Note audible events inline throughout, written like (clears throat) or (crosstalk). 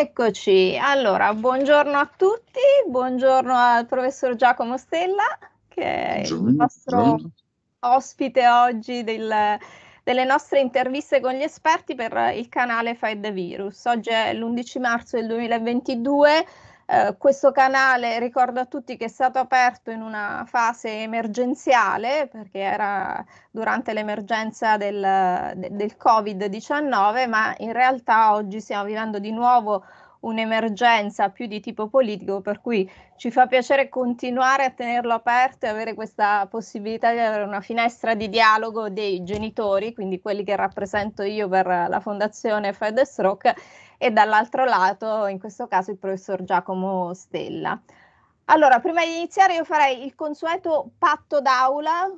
Eccoci, allora buongiorno a tutti, buongiorno al professor Giacomo Stella che è il nostro ospite oggi del, delle nostre interviste con gli esperti per il canale Fight the Virus. Oggi è l'11 marzo del 2022. Uh, eh, questo canale ricordo a tutti che è stato aperto in una fase emergenziale perché era durante l'emergenza del, del Covid-19, ma in realtà oggi stiamo vivendo di nuovo un'emergenza più di tipo politico, per cui ci fa piacere continuare a tenerlo aperto e avere questa possibilità di avere una finestra di dialogo dei genitori, quindi quelli che rappresento io per la Fondazione Fed Stroke, e dall'altro lato, in questo caso, il professor Giacomo Stella. Allora, prima di iniziare io farei il consueto patto d'aula,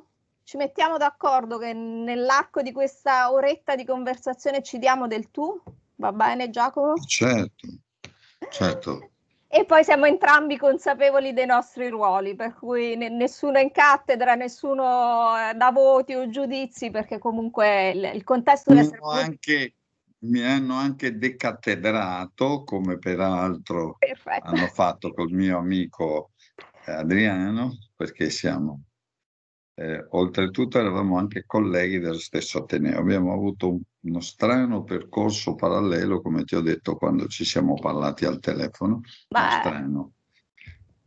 ci mettiamo d'accordo che nell'arco di questa oretta di conversazione ci diamo del tu? Va bene Giacomo? Certo certo. E poi siamo entrambi consapevoli dei nostri ruoli, per cui ne- nessuno è in cattedra, nessuno eh, dà voti o giudizi, perché comunque il, il contesto deve essere... Anche, mi hanno anche decattedrato, come peraltro Perfetto. hanno fatto col mio amico eh, Adriano, perché siamo eh, oltretutto eravamo anche colleghi dello stesso Ateneo, abbiamo avuto un uno strano percorso parallelo, come ti ho detto quando ci siamo parlati al telefono. Strano,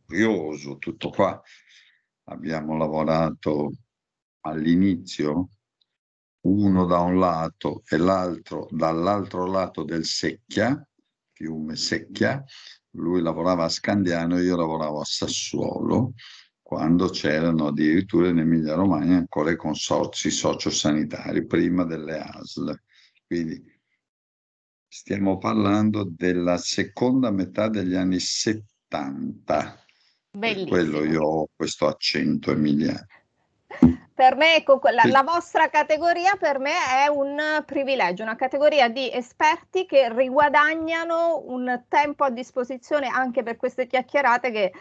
curioso, tutto qua. Abbiamo lavorato all'inizio, uno da un lato e l'altro dall'altro lato del Secchia, fiume Secchia. Lui lavorava a Scandiano, io lavoravo a Sassuolo quando c'erano addirittura in Emilia Romagna ancora i consorzi sociosanitari prima delle ASL. Quindi stiamo parlando della seconda metà degli anni 70. Bellissimo. quello io ho questo accento emiliano. Per me, ecco, la, la, vostra categoria per me è un privilegio, una categoria di esperti che riguadagnano un tempo a disposizione anche per queste chiacchierate che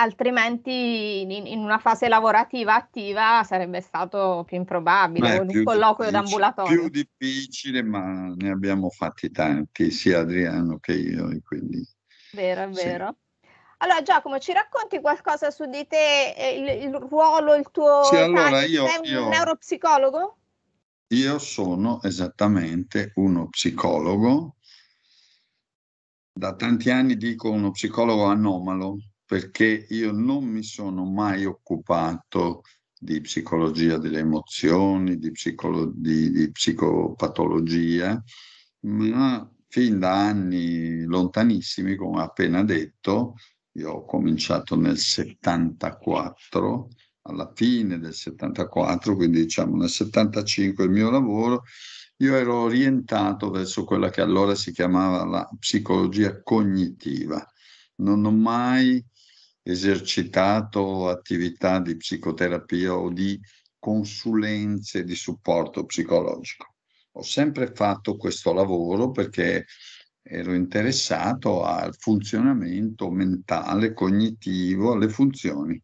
altrimenti in, in, una fase lavorativa attiva sarebbe stato più improbabile, Beh, un colloquio d'ambulatorio. Più difficile, ma ne abbiamo fatti tanti, sia Adriano che io. Quindi... Vero, è sì. vero. Allora Giacomo, ci racconti qualcosa su di te, eh, il, il ruolo, il tuo... Sì, allora io, Sei un io, neuropsicologo? Io sono esattamente uno psicologo. Da tanti anni dico uno psicologo anomalo, perché io non mi sono mai occupato di psicologia delle emozioni, di, psicolo- di, di psicopatologia, ma fin da anni lontanissimi, come ho appena detto, io ho cominciato nel 74, alla fine del 74, quindi diciamo nel 75 il mio lavoro, io ero orientato verso quella che allora si chiamava la psicologia cognitiva. Non ho mai esercitato attività di psicoterapia o di consulenze di supporto psicologico. Ho sempre fatto questo lavoro perché ero interessato al funzionamento mentale, cognitivo, alle funzioni.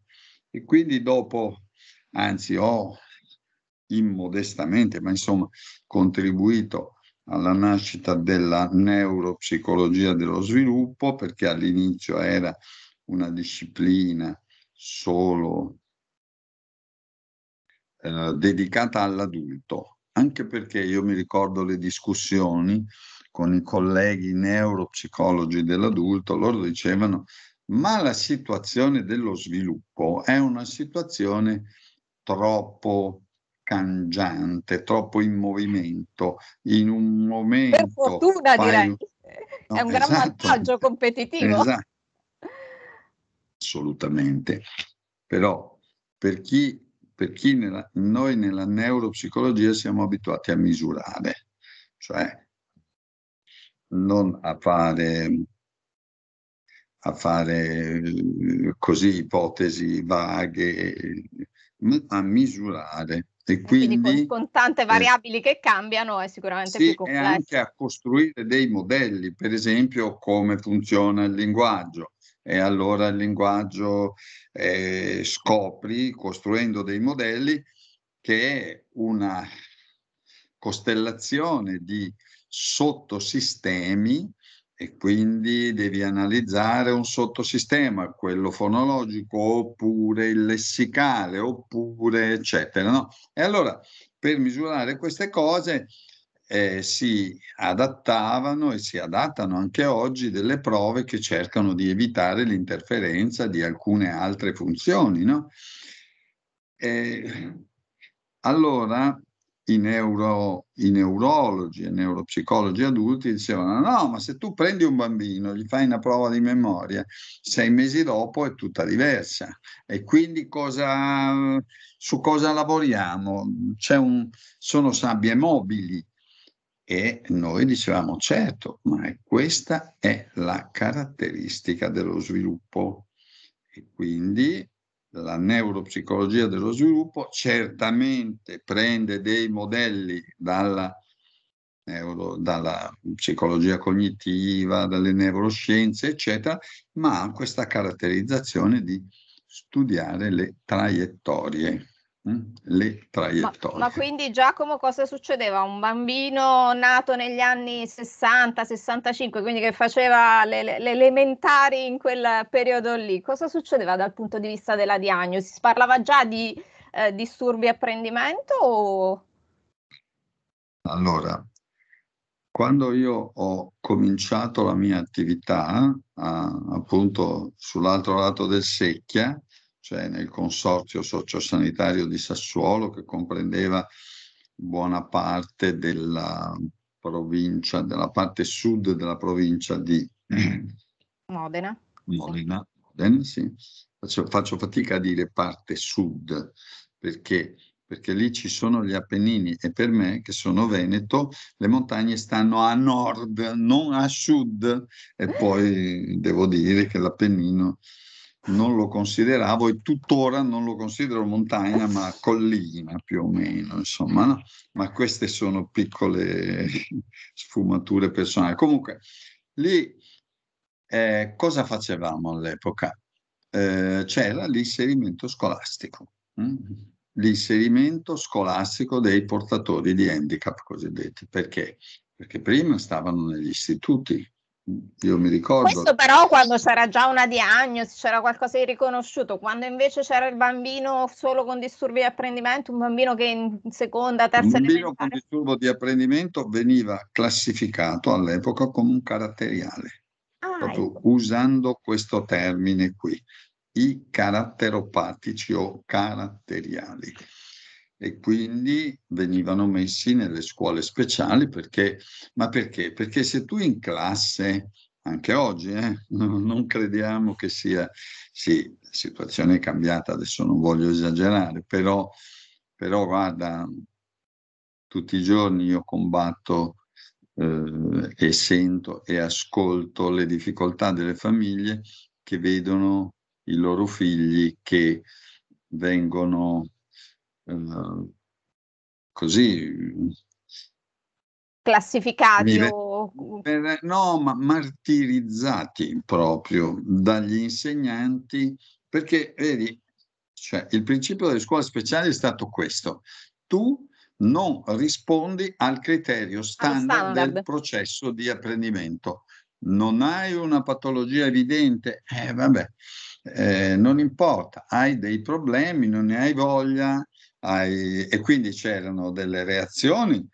E quindi dopo, anzi ho immodestamente, ma insomma contribuito alla nascita della neuropsicologia dello sviluppo, perché all'inizio era una disciplina solo eh, dedicata all'adulto, anche perché io mi ricordo le discussioni con i colleghi neuropsicologi dell'adulto, loro dicevano ma la situazione dello sviluppo è una situazione troppo cangiante, troppo in movimento, in un momento... Per fortuna paio... direi, no, è un esatto, gran vantaggio competitivo. Esatto assolutamente, però per chi, per chi nella, noi nella neuropsicologia siamo abituati a misurare, cioè non a fare, a fare eh, così ipotesi vaghe, ma a misurare. E quindi, quindi con, con, tante eh, variabili eh, che cambiano è sicuramente sì, più complesso. E anche a costruire dei modelli, per esempio come funziona il linguaggio, e allora il linguaggio eh, scopri, costruendo dei modelli, che è una costellazione di sottosistemi e quindi devi analizzare un sottosistema, quello fonologico oppure il lessicale oppure eccetera. No? E allora per misurare queste cose eh, si adattavano e si adattano anche oggi delle prove che cercano di evitare l'interferenza di alcune altre funzioni. No? Eh, allora i, neuro, i neurologi e neuropsicologi adulti dicevano no, ma se tu prendi un bambino, gli fai una prova di memoria, sei mesi dopo è tutta diversa. E quindi cosa, su cosa lavoriamo? Un, sono sabbie mobili, e noi dicevamo, certo, ma questa è la caratteristica dello sviluppo. E quindi la neuropsicologia dello sviluppo certamente prende dei modelli dalla, neuro, dalla psicologia cognitiva, dalle neuroscienze, eccetera, ma ha questa caratterizzazione di studiare le traiettorie le traiettorie. Ma, ma, quindi Giacomo cosa succedeva? Un bambino nato negli anni 60-65, quindi che faceva le, le, elementari in quel periodo lì, cosa succedeva dal punto di vista della diagnosi? Si parlava già di eh, disturbi apprendimento o... Allora, quando io ho cominciato la mia attività, eh, appunto sull'altro lato del secchia, cioè nel consorzio sociosanitario di Sassuolo che comprendeva buona parte della provincia, della parte sud della provincia di (clears throat) Modena. Modena, Modena sì. faccio, faccio fatica a dire parte sud perché perché lì ci sono gli Appennini e per me, che sono Veneto, le montagne stanno a nord, non a sud. E poi eh. devo dire che l'Appennino non lo consideravo e tuttora non lo considero montagna ma collina più o meno, insomma, no? ma queste sono piccole (laughs) sfumature personali. Comunque, lì eh, cosa facevamo all'epoca? Eh, c'era l'inserimento scolastico, mh? Mm? l'inserimento scolastico dei portatori di handicap cosiddetti, perché? Perché prima stavano negli istituti, io mi ricordo. Questo però quando c'era già una diagnosi, c'era qualcosa di riconosciuto, quando invece c'era il bambino solo con disturbi di apprendimento, un bambino che in seconda, terza... Un bambino elementare... con disturbo di apprendimento veniva classificato all'epoca come un caratteriale, ah, ecco. usando questo termine qui, i caratteropatici o caratteriali e quindi venivano messi nelle scuole speciali perché, ma perché? Perché se tu in classe, anche oggi, eh, (laughs) non crediamo che sia, sì, la situazione è cambiata, adesso non voglio esagerare, però, però guarda, tutti i giorni io combatto eh, e sento e ascolto le difficoltà delle famiglie che vedono i loro figli che vengono eh, così classificati o... no, ma martirizzati proprio dagli insegnanti, perché vedi, cioè, il principio delle scuole speciali è stato questo. Tu non rispondi al criterio standard, standard. del processo di apprendimento. Non hai una patologia evidente, eh, vabbè, eh, non importa, hai dei problemi, non ne hai voglia, ai, e quindi c'erano delle reazioni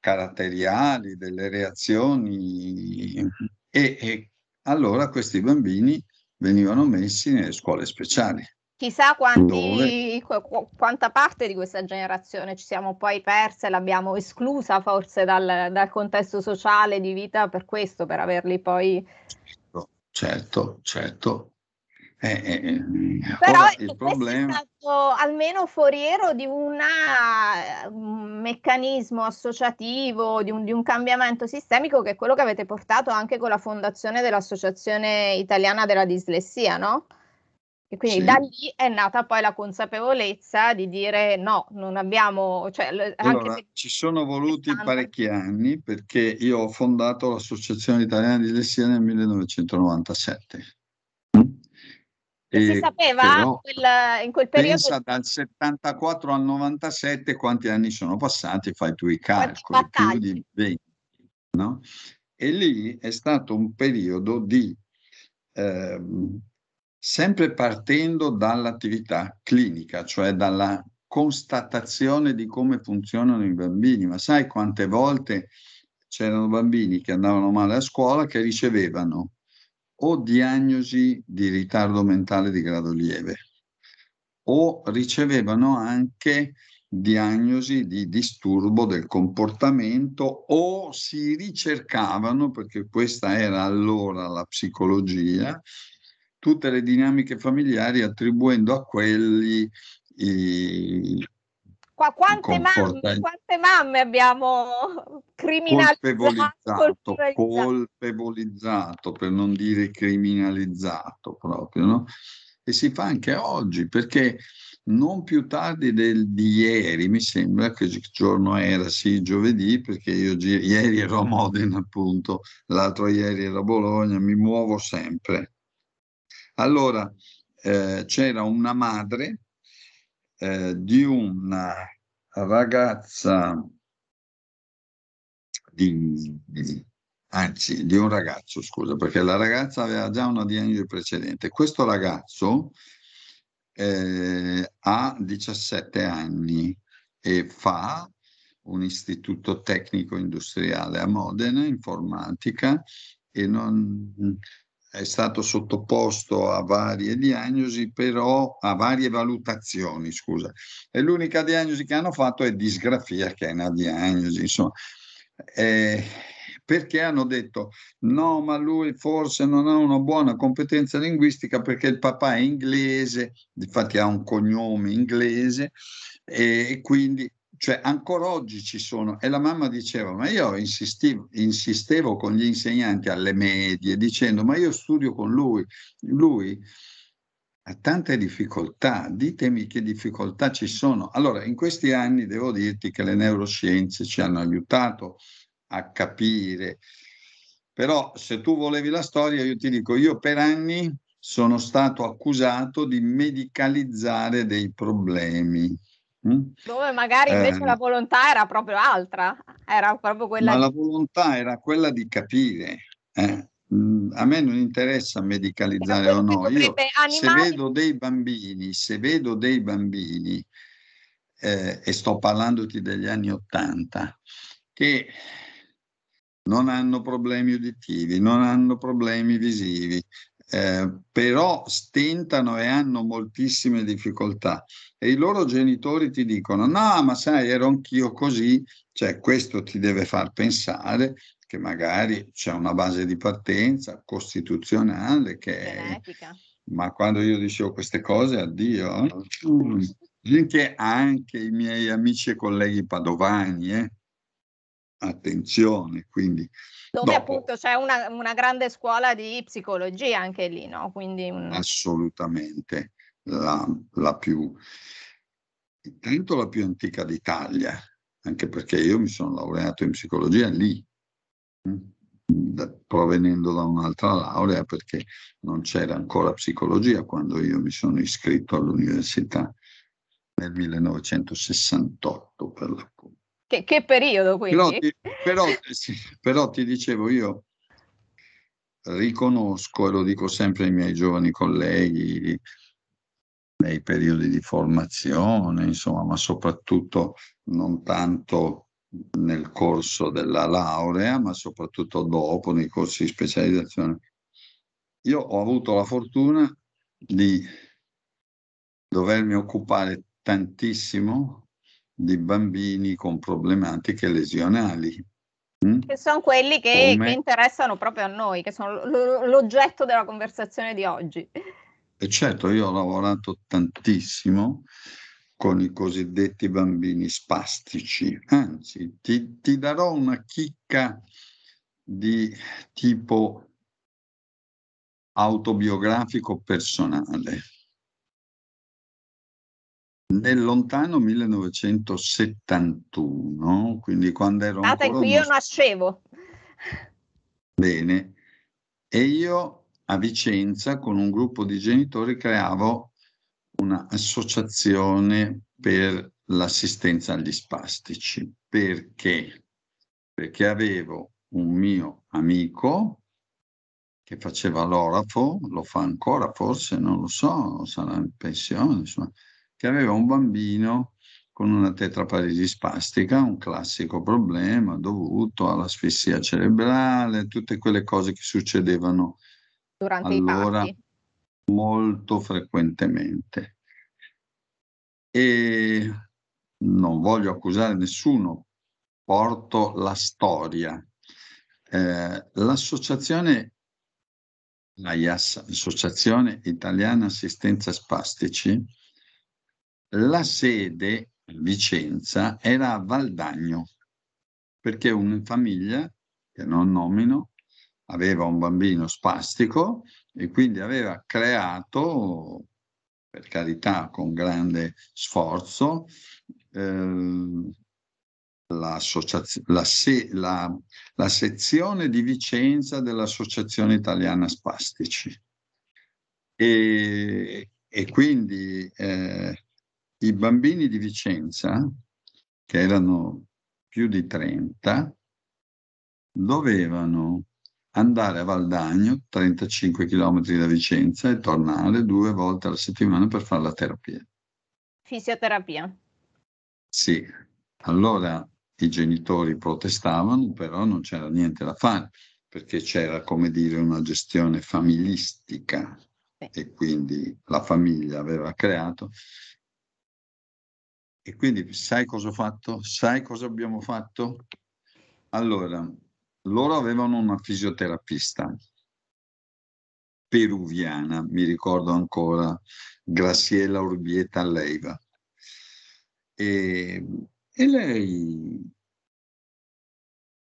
caratteriali, delle reazioni e, e allora questi bambini venivano messi nelle scuole speciali. Chissà quanti, qu- quanta parte di questa generazione ci siamo poi perse, l'abbiamo esclusa forse dal, dal, contesto sociale di vita per questo, per averli poi... Certo, certo. certo. Eh, eh, eh, Però il problema... è stato almeno foriero di una, eh, un meccanismo associativo, di un, di un, cambiamento sistemico che è quello che avete portato anche con la fondazione dell'Associazione Italiana della Dislessia, no? E quindi sì. da lì è nata poi la consapevolezza di dire no, non abbiamo... Cioè, allora, se... Ci sono voluti parecchi anni perché io ho fondato l'Associazione Italiana di Dislessia nel 1997 e si sapeva quel, in quel periodo. Pensa dal 74 al 97 quanti anni sono passati, fai tu i calcoli, più di 20. No? E lì è stato un periodo di, eh, sempre partendo dall'attività clinica, cioè dalla constatazione di come funzionano i bambini. Ma sai quante volte c'erano bambini che andavano male a scuola che ricevevano o diagnosi di ritardo mentale di grado lieve o ricevevano anche diagnosi di disturbo del comportamento o si ricercavano, perché questa era allora la psicologia, tutte le dinamiche familiari attribuendo a quelli il Qua quante, mamme, quante mamme, abbiamo criminalizzato, colpevolizzato, colpevolizzato, per non dire criminalizzato proprio, no? E si fa anche oggi, perché non più tardi del, di ieri, mi sembra che giorno era, sì, giovedì, perché io gi- ieri ero a Modena appunto, l'altro ieri ero a Bologna, mi muovo sempre. Allora, eh, c'era una madre eh, di una ragazza, di, di, anzi di un ragazzo, scusa, perché la ragazza aveva già una diagnosi precedente. Questo ragazzo eh, ha 17 anni e fa un istituto tecnico industriale a Modena, informatica, e non, è stato sottoposto a varie diagnosi, però a varie valutazioni, scusa. E l'unica diagnosi che hanno fatto è disgrafia, che è una diagnosi, insomma. Eh, perché hanno detto no, ma lui forse non ha una buona competenza linguistica perché il papà è inglese, infatti ha un cognome inglese e quindi cioè, ancora oggi ci sono, e la mamma diceva, ma io insistevo, insistevo con gli insegnanti alle medie, dicendo, ma io studio con lui, lui ha tante difficoltà, ditemi che difficoltà ci sono. Allora, in questi anni devo dirti che le neuroscienze ci hanno aiutato a capire, però se tu volevi la storia, io ti dico, io per anni sono stato accusato di medicalizzare dei problemi Mm? Dove magari invece eh, la volontà era proprio altra, era proprio quella. Ma di... la volontà era quella di capire. Eh. Mm, a me non interessa medicalizzare o no. Io, se vedo dei bambini, se vedo dei bambini, eh, e sto parlandoti degli anni Ottanta, che non hanno problemi uditivi, non hanno problemi visivi, eh, però stentano e hanno moltissime difficoltà e i loro genitori ti dicono no ma sai ero anch'io così cioè questo ti deve far pensare che magari c'è una base di partenza costituzionale che è... ma quando io dicevo queste cose addio anche, anche i miei amici e colleghi padovani eh? attenzione quindi dove dopo. appunto c'è una, una, grande scuola di psicologia anche lì, no? Quindi un... Assolutamente, la, la più, intanto la più antica d'Italia, anche perché io mi sono laureato in psicologia lì, mm, da, provenendo da un'altra laurea, perché non c'era ancora psicologia quando io mi sono iscritto all'università nel 1968 per l'appunto. Che, che periodo quindi? Però, però, sì, però ti dicevo io, riconosco e lo dico sempre ai miei giovani colleghi nei periodi di formazione, insomma, ma soprattutto non tanto nel corso della laurea, ma soprattutto dopo nei corsi di specializzazione. Io ho avuto la fortuna di dovermi occupare tantissimo di bambini con problematiche lesionali. Mm? Che sono quelli che, Come... che, interessano proprio a noi, che sono l'oggetto della conversazione di oggi. E certo, io ho lavorato tantissimo con i cosiddetti bambini spastici. Anzi, ti, ti darò una chicca di tipo autobiografico personale. Nel lontano 1971, quindi quando ero... Data in cui io nascevo. Bene, e io a Vicenza con un gruppo di genitori creavo un'associazione per l'assistenza agli spastici. Perché? Perché avevo un mio amico che faceva l'orafo, lo fa ancora forse, non lo so, sarà in pensione, insomma, che aveva un bambino con una tetraparesi spastica, un classico problema dovuto all'asfissia cerebrale, tutte quelle cose che succedevano durante allora i parti. molto frequentemente. E non voglio accusare nessuno, porto la storia. Eh, l'associazione l'AIAS, Associazione Italiana Assistenza Spastici, la sede, Vicenza, era a Valdagno, perché una famiglia, che non nomino, aveva un bambino spastico e quindi aveva creato, per carità con grande sforzo, eh, la, se la, la sezione di Vicenza dell'Associazione Italiana Spastici. E, e quindi eh, i bambini di Vicenza, che erano più di 30, dovevano andare a Valdagno, 35 km da Vicenza, e tornare due volte alla settimana per fare la terapia. Fisioterapia. Sì, allora i genitori protestavano, però non c'era niente da fare, perché c'era, come dire, una gestione familistica sì. e quindi la famiglia aveva creato e quindi sai cosa ho fatto? Sai cosa abbiamo fatto? Allora, loro avevano una fisioterapista peruviana, mi ricordo ancora, Graciela Urbieta Leiva. E, e lei,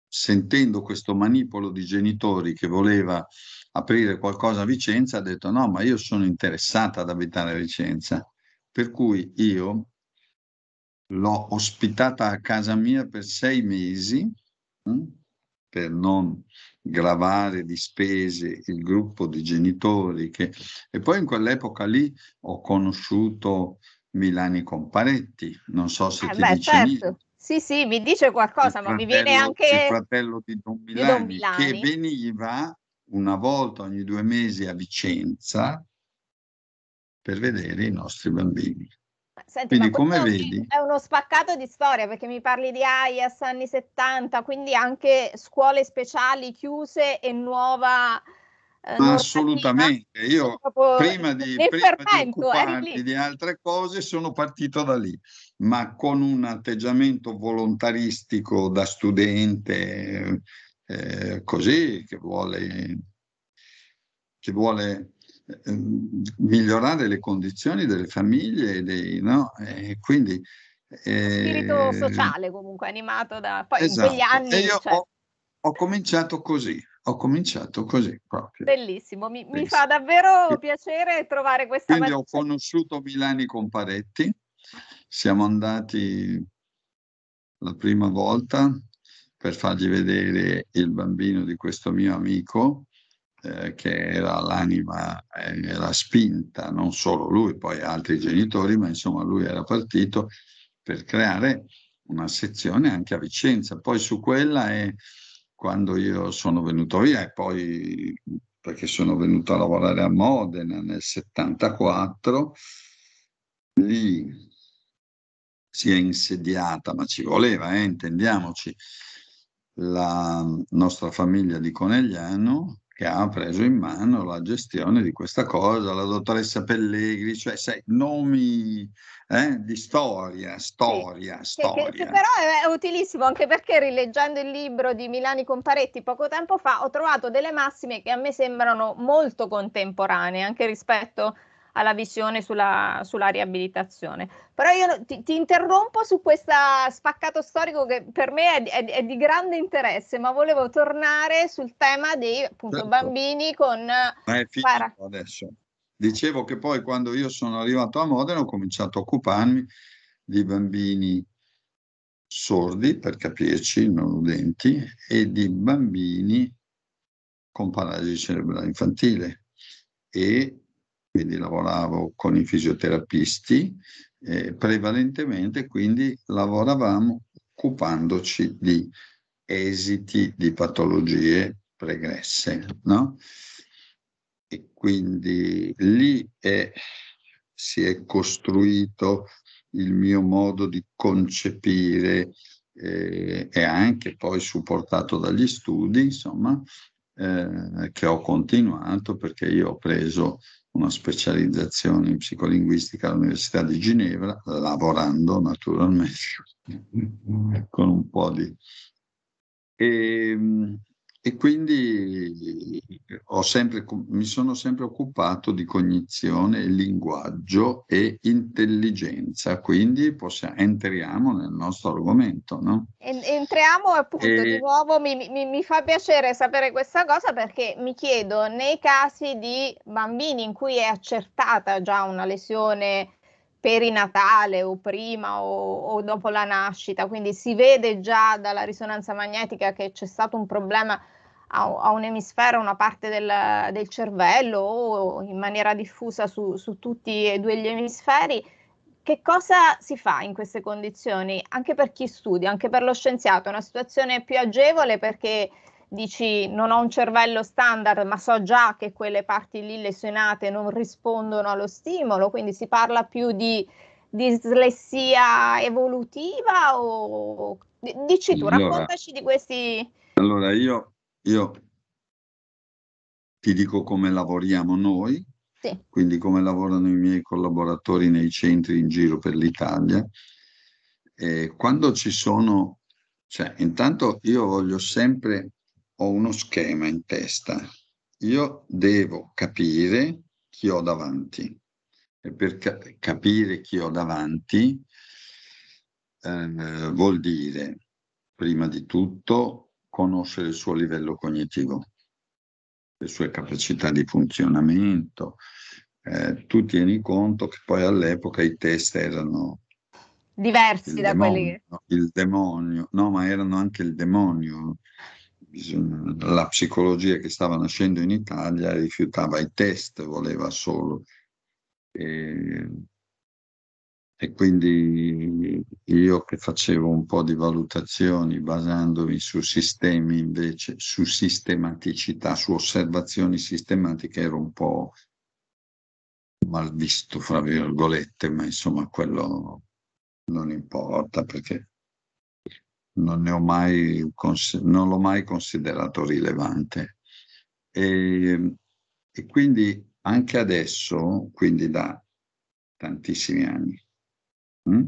sentendo questo manipolo di genitori che voleva aprire qualcosa a Vicenza, ha detto no, ma io sono interessata ad abitare a Vicenza. Per cui io l'ho ospitata a casa mia per sei mesi mh, mm, per non gravare di spese il gruppo di genitori che... e poi in quell'epoca lì ho conosciuto Milani Comparetti, non so se eh ti beh, dice certo. Sì, sì, mi dice qualcosa, il ma fratello, mi viene anche il fratello di Don, Milani, di Don Milani che veniva una volta ogni due mesi a Vicenza per vedere i nostri bambini. Senti, quindi come vedi? È uno spaccato di storia perché mi parli di AIAS anni 70, quindi anche scuole speciali chiuse e nuova... Eh, assolutamente, io prima di, prima di eh, occuparmi di altre cose sono partito da lì, ma con un atteggiamento volontaristico da studente, eh, così, che vuole, che vuole migliorare le condizioni delle famiglie dei, no? e quindi eh, spirito sociale comunque animato da poi esatto. in quegli esatto. anni e io cioè... ho, ho, cominciato così ho cominciato così proprio bellissimo mi, mi fa davvero piacere trovare questa quindi ho conosciuto Milani con Paretti siamo andati la prima volta per fargli vedere il bambino di questo mio amico eh, che era l'anima, eh, la spinta, non solo lui, poi altri genitori, ma insomma lui era partito per creare una sezione anche a Vicenza. Poi su quella è quando io sono venuto via e poi perché sono venuto a lavorare a Modena nel 74, lì si è insediata, ma ci voleva, eh, intendiamoci, la nostra famiglia di Conegliano, che ha preso in mano la gestione di questa cosa, la dottoressa Pellegri, cioè sai, nomi eh, di storia, storia, sì, storia. che, che però è utilissimo anche perché rileggendo il libro di Milani Comparetti poco tempo fa ho trovato delle massime che a me sembrano molto contemporanee anche rispetto a alla visione sulla, sulla riabilitazione. Però io ti, ti interrompo su questo spaccato storico che per me è, è, è, di grande interesse, ma volevo tornare sul tema dei appunto, certo. bambini con... Ma è para... adesso. Dicevo che poi quando io sono arrivato a Modena ho cominciato a occuparmi di bambini sordi, per capirci, non udenti, e di bambini con paralisi cerebrale infantile e quindi lavoravo con i fisioterapisti, eh, prevalentemente quindi lavoravamo occupandoci di esiti di patologie pregresse. No? E quindi lì è, si è costruito il mio modo di concepire eh, e anche poi supportato dagli studi, insomma, eh, che ho continuato perché io ho preso una specializzazione in psicolinguistica all'Università di Ginevra, lavorando naturalmente (laughs) con un po' di... E, ehm, e quindi sempre, mi sono sempre occupato di cognizione, linguaggio e intelligenza, quindi possiamo, entriamo nel nostro argomento. No? Entriamo appunto e... di nuovo, mi, mi, mi fa piacere sapere questa cosa perché mi chiedo, nei casi di bambini in cui è accertata già una lesione perinatale o prima o, o dopo la nascita, quindi si vede già dalla risonanza magnetica che c'è stato un problema a, un emisfero, a una parte del, del, cervello o in maniera diffusa su, su, tutti e due gli emisferi. Che cosa si fa in queste condizioni? Anche per chi studia, anche per lo scienziato, è una situazione più agevole perché dici non ho un cervello standard, ma so già che quelle parti lì lesionate non rispondono allo stimolo, quindi si parla più di dislessia evolutiva o dici tu, allora, raccontaci di questi. Allora io, io ti dico come lavoriamo noi, sì. quindi come lavorano i miei collaboratori nei centri in giro per l'Italia. E quando ci sono, cioè intanto io voglio sempre ho uno schema in testa, io devo capire chi ho davanti e per ca capire chi ho davanti eh, vuol dire prima di tutto conoscere il suo livello cognitivo, le sue capacità di funzionamento. Eh, tu tieni conto che poi all'epoca i test erano diversi da demonio, quelli che... Il demonio, no, ma erano anche il demonio la psicologia che stava nascendo in Italia rifiutava i test, voleva solo. E, e quindi io che facevo un po' di valutazioni basandomi su sistemi invece, su sistematicità, su osservazioni sistematiche, ero un po' malvisto, fra virgolette, ma insomma quello non importa perché non, mai, non l'ho mai considerato rilevante. E, ehm, e quindi anche adesso, quindi da tantissimi anni, mm,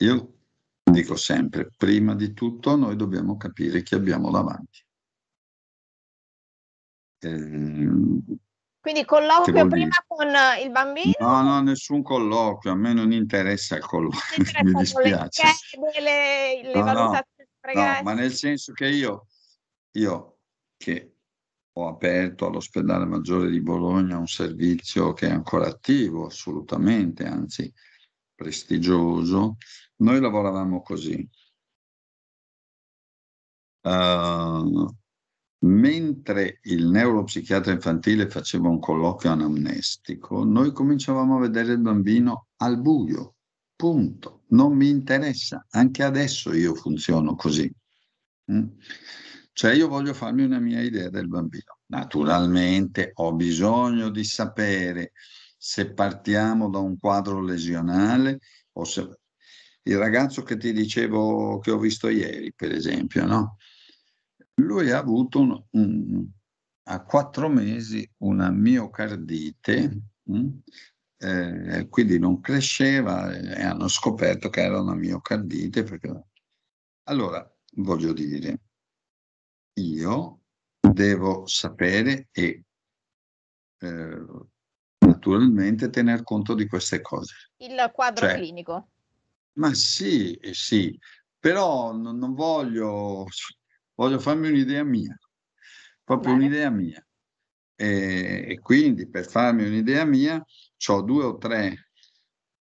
io dico sempre, prima di tutto noi dobbiamo capire chi abbiamo davanti. Eh, quindi colloquio prima con eh, il bambino? No, no, nessun colloquio, a me non interessa il colloquio, interessa (laughs) mi dispiace. Le le, le no, no, ma nel senso che io, io che ho aperto all'ospedale maggiore di Bologna un servizio che è ancora attivo, assolutamente, anzi prestigioso, noi lavoravamo così. Uh, mentre il neuropsichiatra infantile faceva un colloquio anamnestico, noi cominciavamo a vedere il bambino al buio, punto. Non mi interessa, anche adesso io funziono così. Mm? Cioè io voglio farmi una mia idea del bambino. Naturalmente ho bisogno di sapere se partiamo da un quadro lesionale o se... Il ragazzo che ti dicevo che ho visto ieri, per esempio, no? Lui ha avuto un, un, a quattro mesi una miocardite, mh, mm, eh, quindi non cresceva e hanno scoperto che era una miocardite. Perché... Allora, voglio dire, io devo sapere e eh, naturalmente tener conto di queste cose. Il quadro cioè, clinico. Ma sì, sì, però non, non voglio voglio farmi un'idea mia, proprio Bene. un'idea mia. E, e, quindi per farmi un'idea mia ho due o tre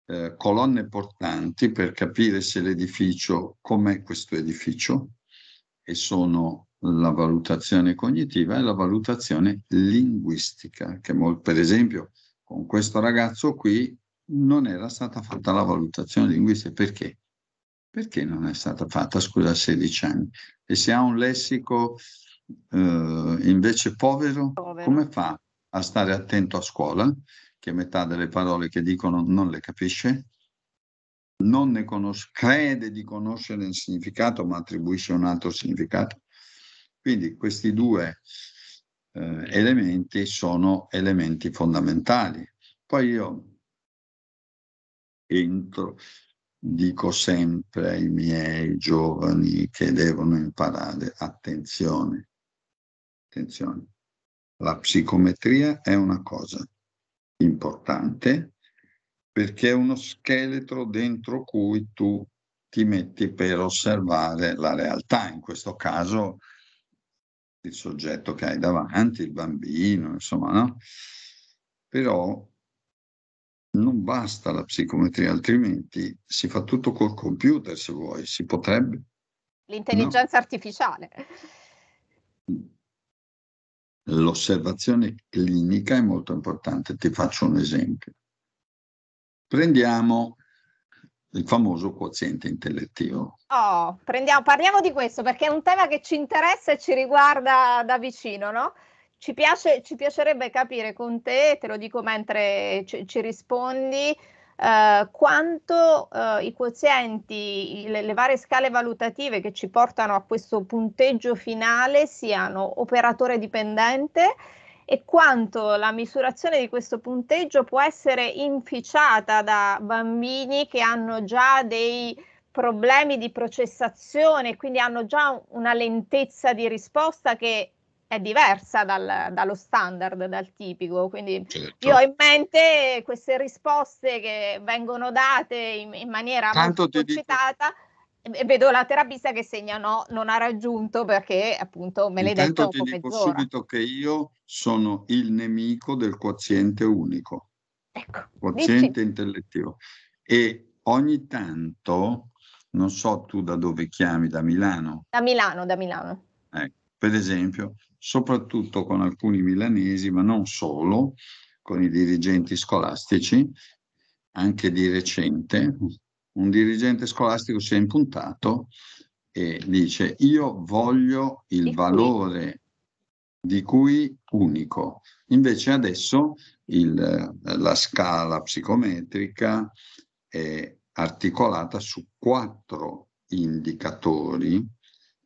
eh, colonne portanti per capire se l'edificio, com'è questo edificio, e sono la valutazione cognitiva e la valutazione linguistica, che molto, per esempio con questo ragazzo qui non era stata fatta la valutazione linguistica perché perché non è stata fatta, scusa, a 16 anni? E se ha un lessico eh, invece povero, povero, come fa a stare attento a scuola, che metà delle parole che dicono non le capisce? Non ne conosce, crede di conoscere il significato, ma attribuisce un altro significato. Quindi questi due eh, elementi sono elementi fondamentali. Poi io entro, dico sempre ai miei giovani che devono imparare attenzione. Attenzione. La psicometria è una cosa importante perché è uno scheletro dentro cui tu ti metti per osservare la realtà, in questo caso il soggetto che hai davanti, il bambino, insomma, no? Però non basta la psicometria, altrimenti si fa tutto col computer se vuoi, si potrebbe. L'intelligenza no. artificiale. L'osservazione clinica è molto importante, ti faccio un esempio. Prendiamo il famoso quoziente intellettivo. Oh, prendiamo, parliamo di questo perché è un tema che ci interessa e ci riguarda da vicino, no? Ci, piace, ci piacerebbe capire con te, te lo dico mentre ci, ci rispondi, eh, quanto eh, i quozienti, le, le varie scale valutative che ci portano a questo punteggio finale siano operatore dipendente e quanto la misurazione di questo punteggio può essere inficiata da bambini che hanno già dei problemi di processazione, quindi hanno già una lentezza di risposta che è diversa dal, dallo standard, dal tipico. Quindi certo. io ho in mente queste risposte che vengono date in, in maniera Tanto molto concitata. vedo la terapista che segna no, non ha raggiunto perché appunto me l'hai Intanto detto. Intanto ti dico mezz'ora. subito che io sono il nemico del quoziente unico, ecco, quoziente dici. intellettivo. E ogni tanto, non so tu da dove chiami, da Milano? Da Milano, da Milano. Ecco, per esempio, soprattutto con alcuni milanesi, ma non solo, con i dirigenti scolastici, anche di recente. Un dirigente scolastico si è impuntato e dice io voglio il valore di cui unico. Invece adesso il, la scala psicometrica è articolata su quattro indicatori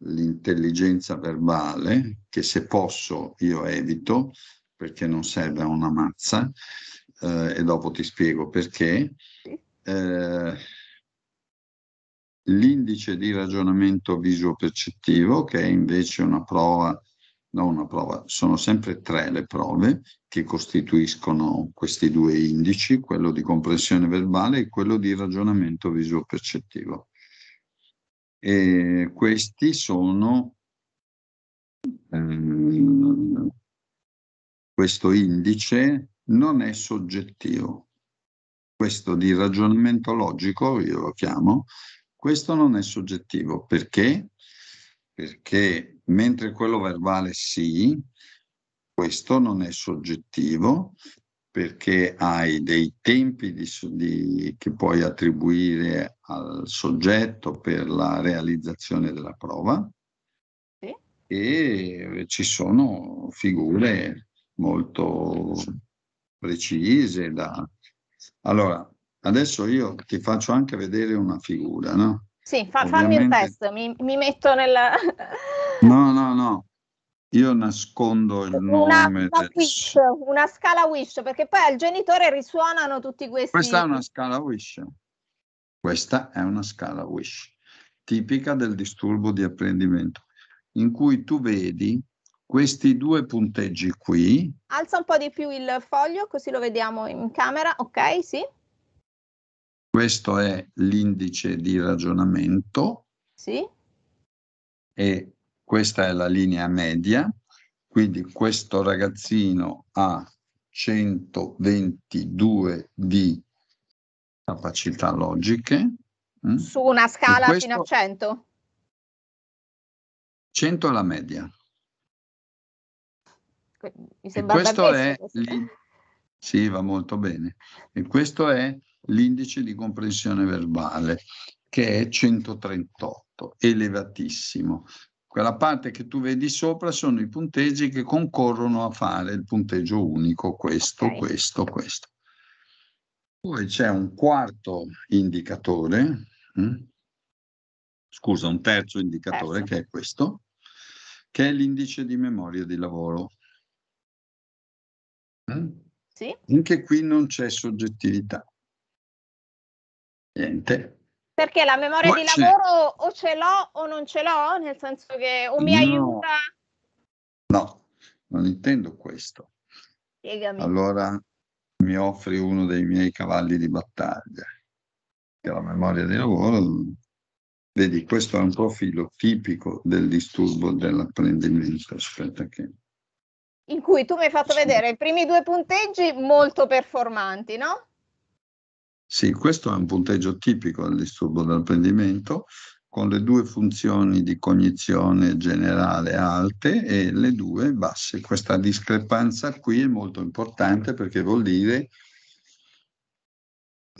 l'intelligenza verbale, che se posso io evito, perché non serve a una mazza, eh, e dopo ti spiego perché. Eh, l'indice di ragionamento visuo-percettivo, che è invece una prova, no una prova, sono sempre tre le prove che costituiscono questi due indici, quello di comprensione verbale e quello di ragionamento visuo-percettivo e questi sono eh, questo indice non è soggettivo questo di ragionamento logico io lo chiamo questo non è soggettivo perché perché mentre quello verbale sì questo non è soggettivo perché hai dei tempi di, di, che puoi attribuire al soggetto per la realizzazione della prova e ci sono figure molto precise da... Allora, adesso io ti faccio anche vedere una figura, no? Sì, fa, fammi un test, mi, mi metto nella... (laughs) no, no, no, io nascondo il una, nome. Una, del... wish, una scala wish, perché poi al genitore risuonano tutti questi. Questa è una scala wish. Questa è una scala Wish, tipica del disturbo di apprendimento, in cui tu vedi questi due punteggi qui. Alza un po' di più il foglio così lo vediamo in camera, ok? Sì. Questo è l'indice di ragionamento. Sì. E questa è la linea media, quindi questo ragazzino ha 122 di capacità logiche. Mm? Su una scala questo, fino a 100? 100 è la media. Mi sembra e questo è questo. Sì, va molto bene. E questo è l'indice di comprensione verbale, che è 138, elevatissimo. Quella parte che tu vedi sopra sono i punteggi che concorrono a fare il punteggio unico, questo, okay. questo, questo. Poi c'è un quarto indicatore, mm? scusa, un terzo indicatore terzo. che è questo, che è l'indice di memoria di lavoro. Mh? Mm? Sì. Anche qui non c'è soggettività. Niente. Perché la memoria Poi di lavoro o ce l'ho o non ce l'ho, nel senso che o mi no. aiuta. No, non intendo questo. Spiegami. Allora, mi offri uno dei miei cavalli di battaglia, che è la memoria di lavoro. Vedi, questo è un profilo tipico del disturbo dell'apprendimento. Aspetta che... In cui tu mi hai fatto sì. vedere i primi due punteggi molto performanti, no? Sì, questo è un punteggio tipico del disturbo dell'apprendimento con le due funzioni di cognizione generale alte e le due basse. Questa discrepanza qui è molto importante perché vuol dire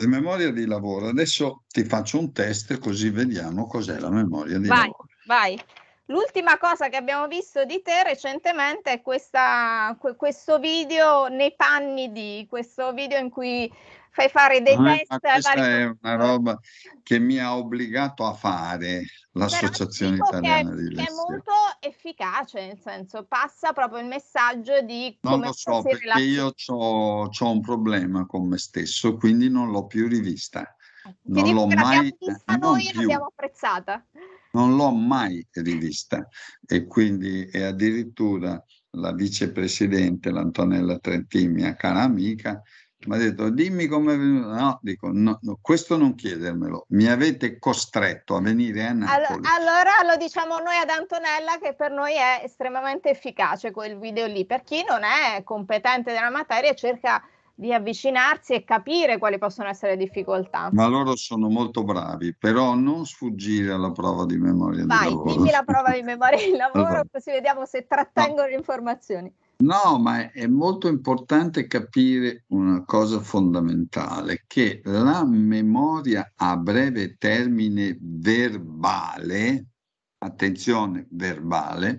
la memoria di lavoro. Adesso ti faccio un test così vediamo cos'è la memoria di vai, lavoro. Vai. L'ultima cosa che abbiamo visto di te recentemente è questa, questo video nei panni di, questo video in cui fai fare dei eh, test. Questa vari... è una roba che mi ha obbligato a fare l'Associazione Italiana che, di Lessia. è molto efficace, nel senso passa proprio il messaggio di come Non lo so, perché relazione. io ho un problema con me stesso, quindi non l'ho più rivista. Eh, ti non l'ho mai vista eh, noi e l'abbiamo apprezzata. Non l'ho mai rivista e quindi e addirittura la vicepresidente l'Antonella Trentin, mia cara amica, mi ha detto dimmi come è venuto. No, dico no, no, questo non chiedermelo, mi avete costretto a venire a Napoli. Allora, allora lo diciamo noi ad Antonella che per noi è estremamente efficace quel video lì, per chi non è competente della materia cerca di avvicinarsi e capire quali possono essere le difficoltà. Ma loro sono molto bravi, però non sfuggire alla prova di memoria Vai, lavoro. Vai, dimmi la prova di (laughs) memoria di lavoro così vediamo se trattengono no. le informazioni. No, ma è molto importante capire una cosa fondamentale, che la memoria a breve termine verbale, attenzione verbale,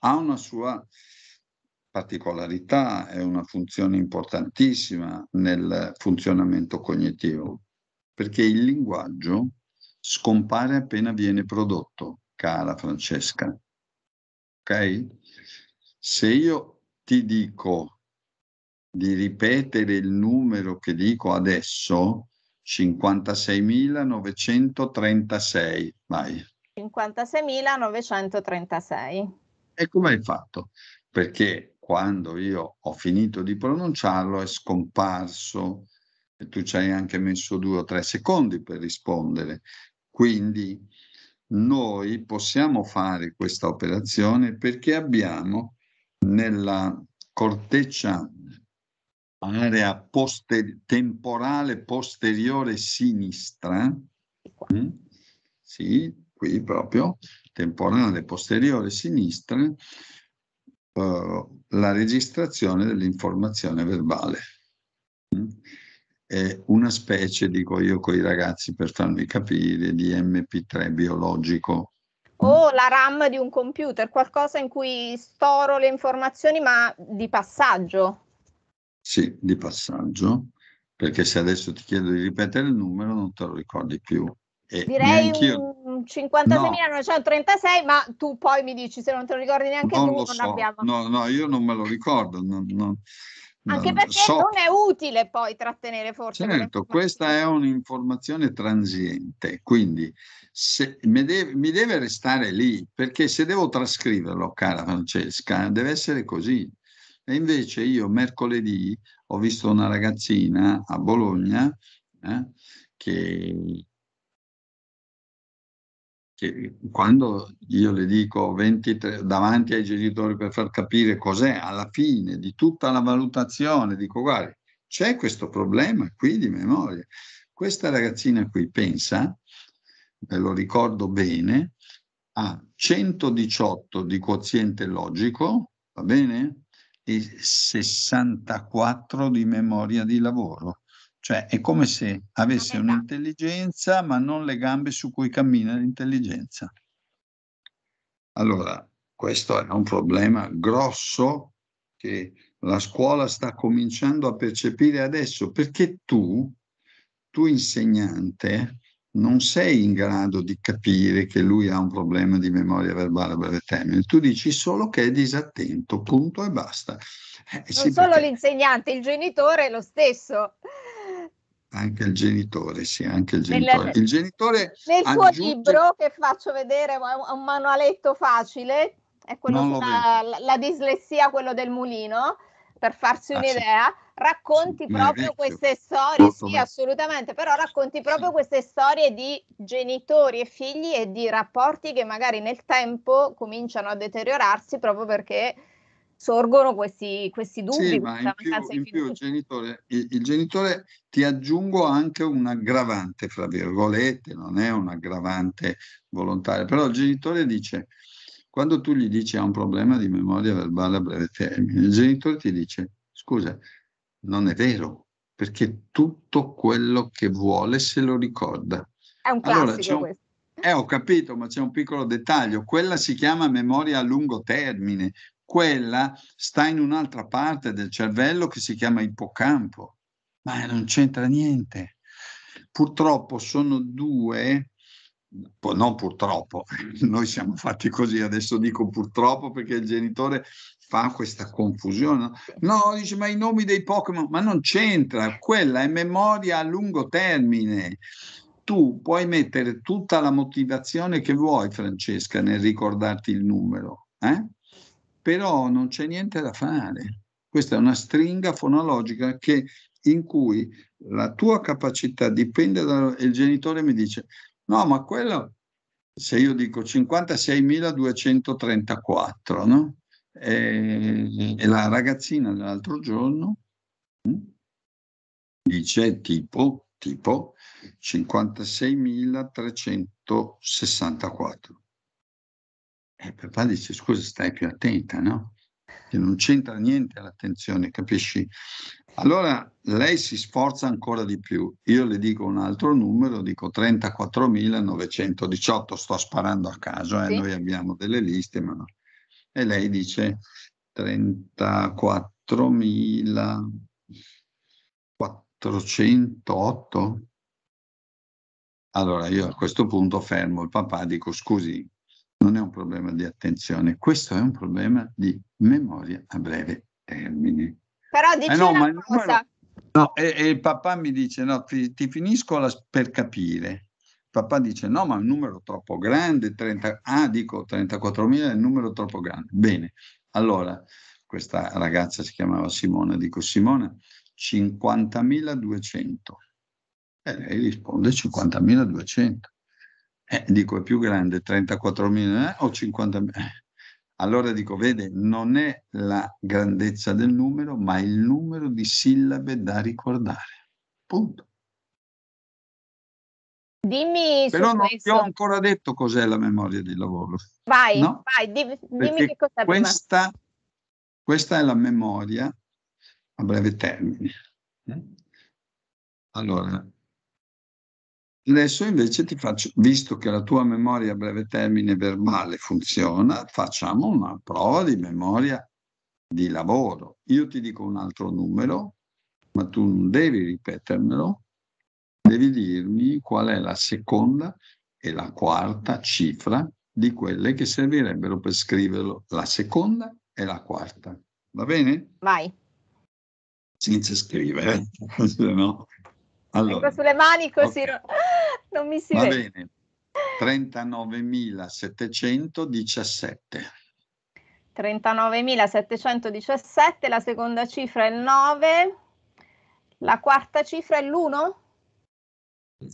ha una sua particolarità, è una funzione importantissima nel funzionamento cognitivo, perché il linguaggio scompare appena viene prodotto, cara Francesca. Ok? Se io ti dico di ripetere il numero che dico adesso, 56.936, vai. 56.936. E come hai fatto? Perché quando io ho finito di pronunciarlo è scomparso e tu ci hai anche messo due o tre secondi per rispondere. Quindi noi possiamo fare questa operazione perché abbiamo nella corteccia area poster temporale posteriore sinistra, mh? Mm, sì, qui proprio, temporale posteriore sinistra, uh, la registrazione dell'informazione verbale. Mh? Mm. È una specie, dico io con i ragazzi per farmi capire, di MP3 biologico, o la RAM di un computer, qualcosa in cui storo le informazioni ma di passaggio. Sì, di passaggio, perché se adesso ti chiedo di ripetere il numero non te lo ricordi più. E Direi un 56.936, no. ma tu poi mi dici se non te lo ricordi neanche non tu, non so. abbiamo... No, no, io non me lo ricordo. Non, non... Anche perché so. non è utile poi trattenere forse. Certo, questa è un'informazione transiente, quindi se, mi, deve, mi, deve, restare lì, perché se devo trascriverlo, cara Francesca, deve essere così. E invece io mercoledì ho visto una ragazzina a Bologna eh, che che quando io le dico 23, davanti ai genitori per far capire cos'è alla fine di tutta la valutazione, dico guarda, c'è questo problema qui di memoria. Questa ragazzina qui pensa, ve lo ricordo bene, a 118 di quoziente logico, va bene? E 64 di memoria di lavoro. Cioè è come se avesse un'intelligenza ma non le gambe su cui cammina l'intelligenza. Allora, questo è un problema grosso che la scuola sta cominciando a percepire adesso perché tu, tu insegnante, non sei in grado di capire che lui ha un problema di memoria verbale a breve termine, tu dici solo che è disattento, punto e basta. Eh, non sì, solo perché... l'insegnante, il genitore è lo stesso. Anche il genitore, sì, anche il genitore. Nel, il genitore nel suo aggiunge... libro che faccio vedere, è un manualetto facile, è quello sulla la dislessia, quello del mulino, per farsi ah, un'idea, sì. racconti sì, proprio queste storie, sì, bello. assolutamente, però racconti proprio sì. queste storie di genitori e figli e di rapporti che magari nel tempo cominciano a deteriorarsi proprio perché sorgono questi, questi dubbi. Sì, ma in più, in più il, genitore, il, il, genitore, ti aggiungo anche un aggravante, fra virgolette, non è un aggravante volontario, però il genitore dice, quando tu gli dici ha un problema di memoria verbale a breve termine, il genitore ti dice, scusa, non è vero, perché tutto quello che vuole se lo ricorda. È un classico allora, un, questo. Eh, ho capito, ma c'è un piccolo dettaglio. Quella si chiama memoria a lungo termine, quella sta in un'altra parte del cervello che si chiama ippocampo, ma non c'entra niente. Purtroppo sono due, non purtroppo, (laughs) noi siamo fatti così, adesso dico purtroppo perché il genitore fa questa confusione. No, dice ma i nomi dei Pokémon, ma non c'entra, quella è memoria a lungo termine tu puoi mettere tutta la motivazione che vuoi, Francesca, nel ricordarti il numero, eh? però non c'è niente da fare. Questa è una stringa fonologica che, in cui la tua capacità dipende dal... Il genitore mi dice, no, ma quello, se io dico 56.234, no? E, e la ragazzina dell'altro giorno mm, dice tipo, tipo 56.364. E papà dice, scusa, stai più attenta, no? Che non c'entra niente l'attenzione, capisci? Allora lei si sforza ancora di più. Io le dico un altro numero, dico 34.918, sto sparando a caso, eh? sì. noi abbiamo delle liste, ma no. E lei dice 34.408. Allora io a questo punto fermo il papà, dico scusi, non è un problema di attenzione, questo è un problema di memoria a breve termine. Però eh, dici eh no, una cosa. No, e, e, il papà mi dice: No, ti, ti finisco la, per capire. Il papà dice: No, ma è un numero troppo grande. 30, ah, dico 34.000 è un numero troppo grande. Bene, allora questa ragazza si chiamava Simona. Dico: Simona, 50.200. E lei risponde: 50.200. Eh, dico, è più grande, 34.000 eh, o 50.000? Eh, allora dico, vede, non è la grandezza del numero, ma il numero di sillabe da ricordare. Punto. Dimmi Però non questo. ti ho ancora detto cos'è la memoria di lavoro. Vai, no? vai, dimmi, dimmi che cosa questa, questa è la memoria a breve termine. Mm? Allora, Adesso invece ti faccio, visto che la tua memoria a breve termine verbale funziona, facciamo una prova di memoria di lavoro. Io ti dico un altro numero, ma tu non devi ripetermelo, devi dirmi qual è la seconda e la quarta cifra di quelle che servirebbero per scriverlo, la seconda e la quarta. Va bene? Vai. Senza scrivere, (laughs) se no? Allora, ecco, sulle mani così okay. (laughs) non mi si Va vede. Bene. 39.717. 39.717, la seconda cifra è il 9, la quarta cifra è l'1?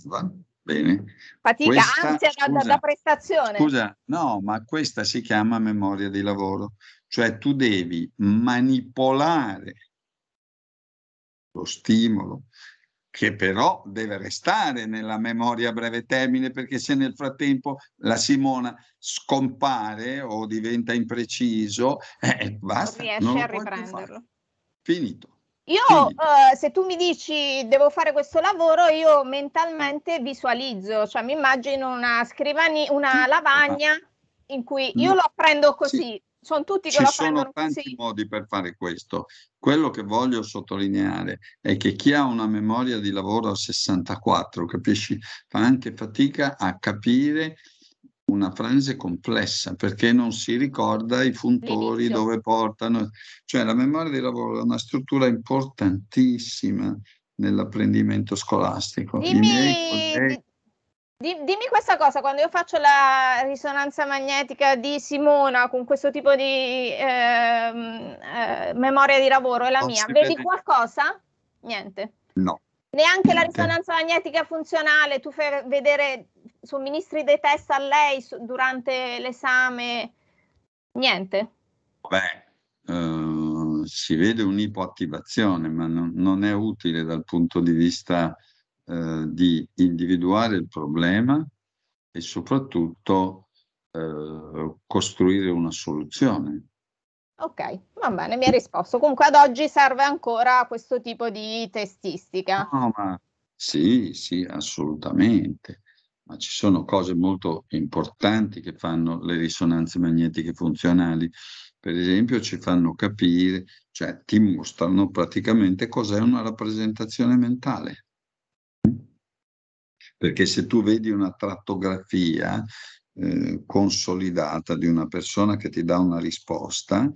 Va bene. Fatica, questa, ansia scusa, da, da, prestazione. Scusa, no, ma questa si chiama memoria di lavoro, cioè tu devi manipolare lo stimolo che però deve restare nella memoria a breve termine perché se nel frattempo la Simona scompare o diventa impreciso, eh, basta. Non riesce non a riprenderlo. Finito. Io, eh, se tu mi dici devo fare questo lavoro, io mentalmente visualizzo, cioè mi immagino una scrivania, una lavagna in cui io lo prendo così, sì sono tutti che Ci sono tanti così. modi per fare questo. Quello che voglio sottolineare è che chi ha una memoria di lavoro a 64, capisci, fa anche fatica a capire una frase complessa perché non si ricorda i funtori L'inizio. dove portano. Cioè la memoria di lavoro è una struttura importantissima nell'apprendimento scolastico. Dimmi, I miei colleghi dimmi questa cosa, quando io faccio la risonanza magnetica di Simona con questo tipo di ehm, eh, memoria di lavoro è la oh, mia, vedi vede. qualcosa? Niente. No. Neanche la risonanza magnetica funzionale, tu fai vedere somministri dei test a lei su, durante l'esame? Niente. Beh, uh, si vede un'ipoattivazione, ma non, non è utile dal punto di vista eh, di individuare il problema e soprattutto eh, costruire una soluzione. Ok, va bene, mi ha risposto. Comunque ad oggi serve ancora questo tipo di testistica. No, ma sì, sì, assolutamente. Ma ci sono cose molto importanti che fanno le risonanze magnetiche funzionali. Per esempio, ci fanno capire, cioè ti mostrano praticamente cos'è una rappresentazione mentale perché se tu vedi una trattografia eh, consolidata di una persona che ti dà una risposta,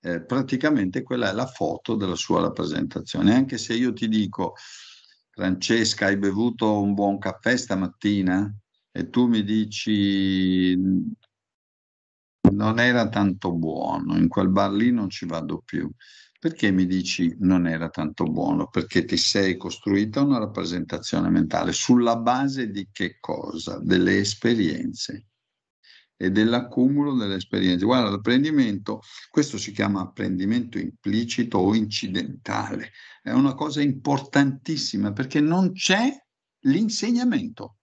eh, praticamente quella è la foto della sua rappresentazione. Anche se io ti dico, Francesca, hai bevuto un buon caffè stamattina? E tu mi dici, non era tanto buono, in quel bar lì non ci vado più perché mi dici non era tanto buono? Perché ti sei costruita una rappresentazione mentale sulla base di che cosa? Delle esperienze e dell'accumulo delle esperienze. Guarda, l'apprendimento, questo si chiama apprendimento implicito o incidentale, è una cosa importantissima perché non c'è l'insegnamento.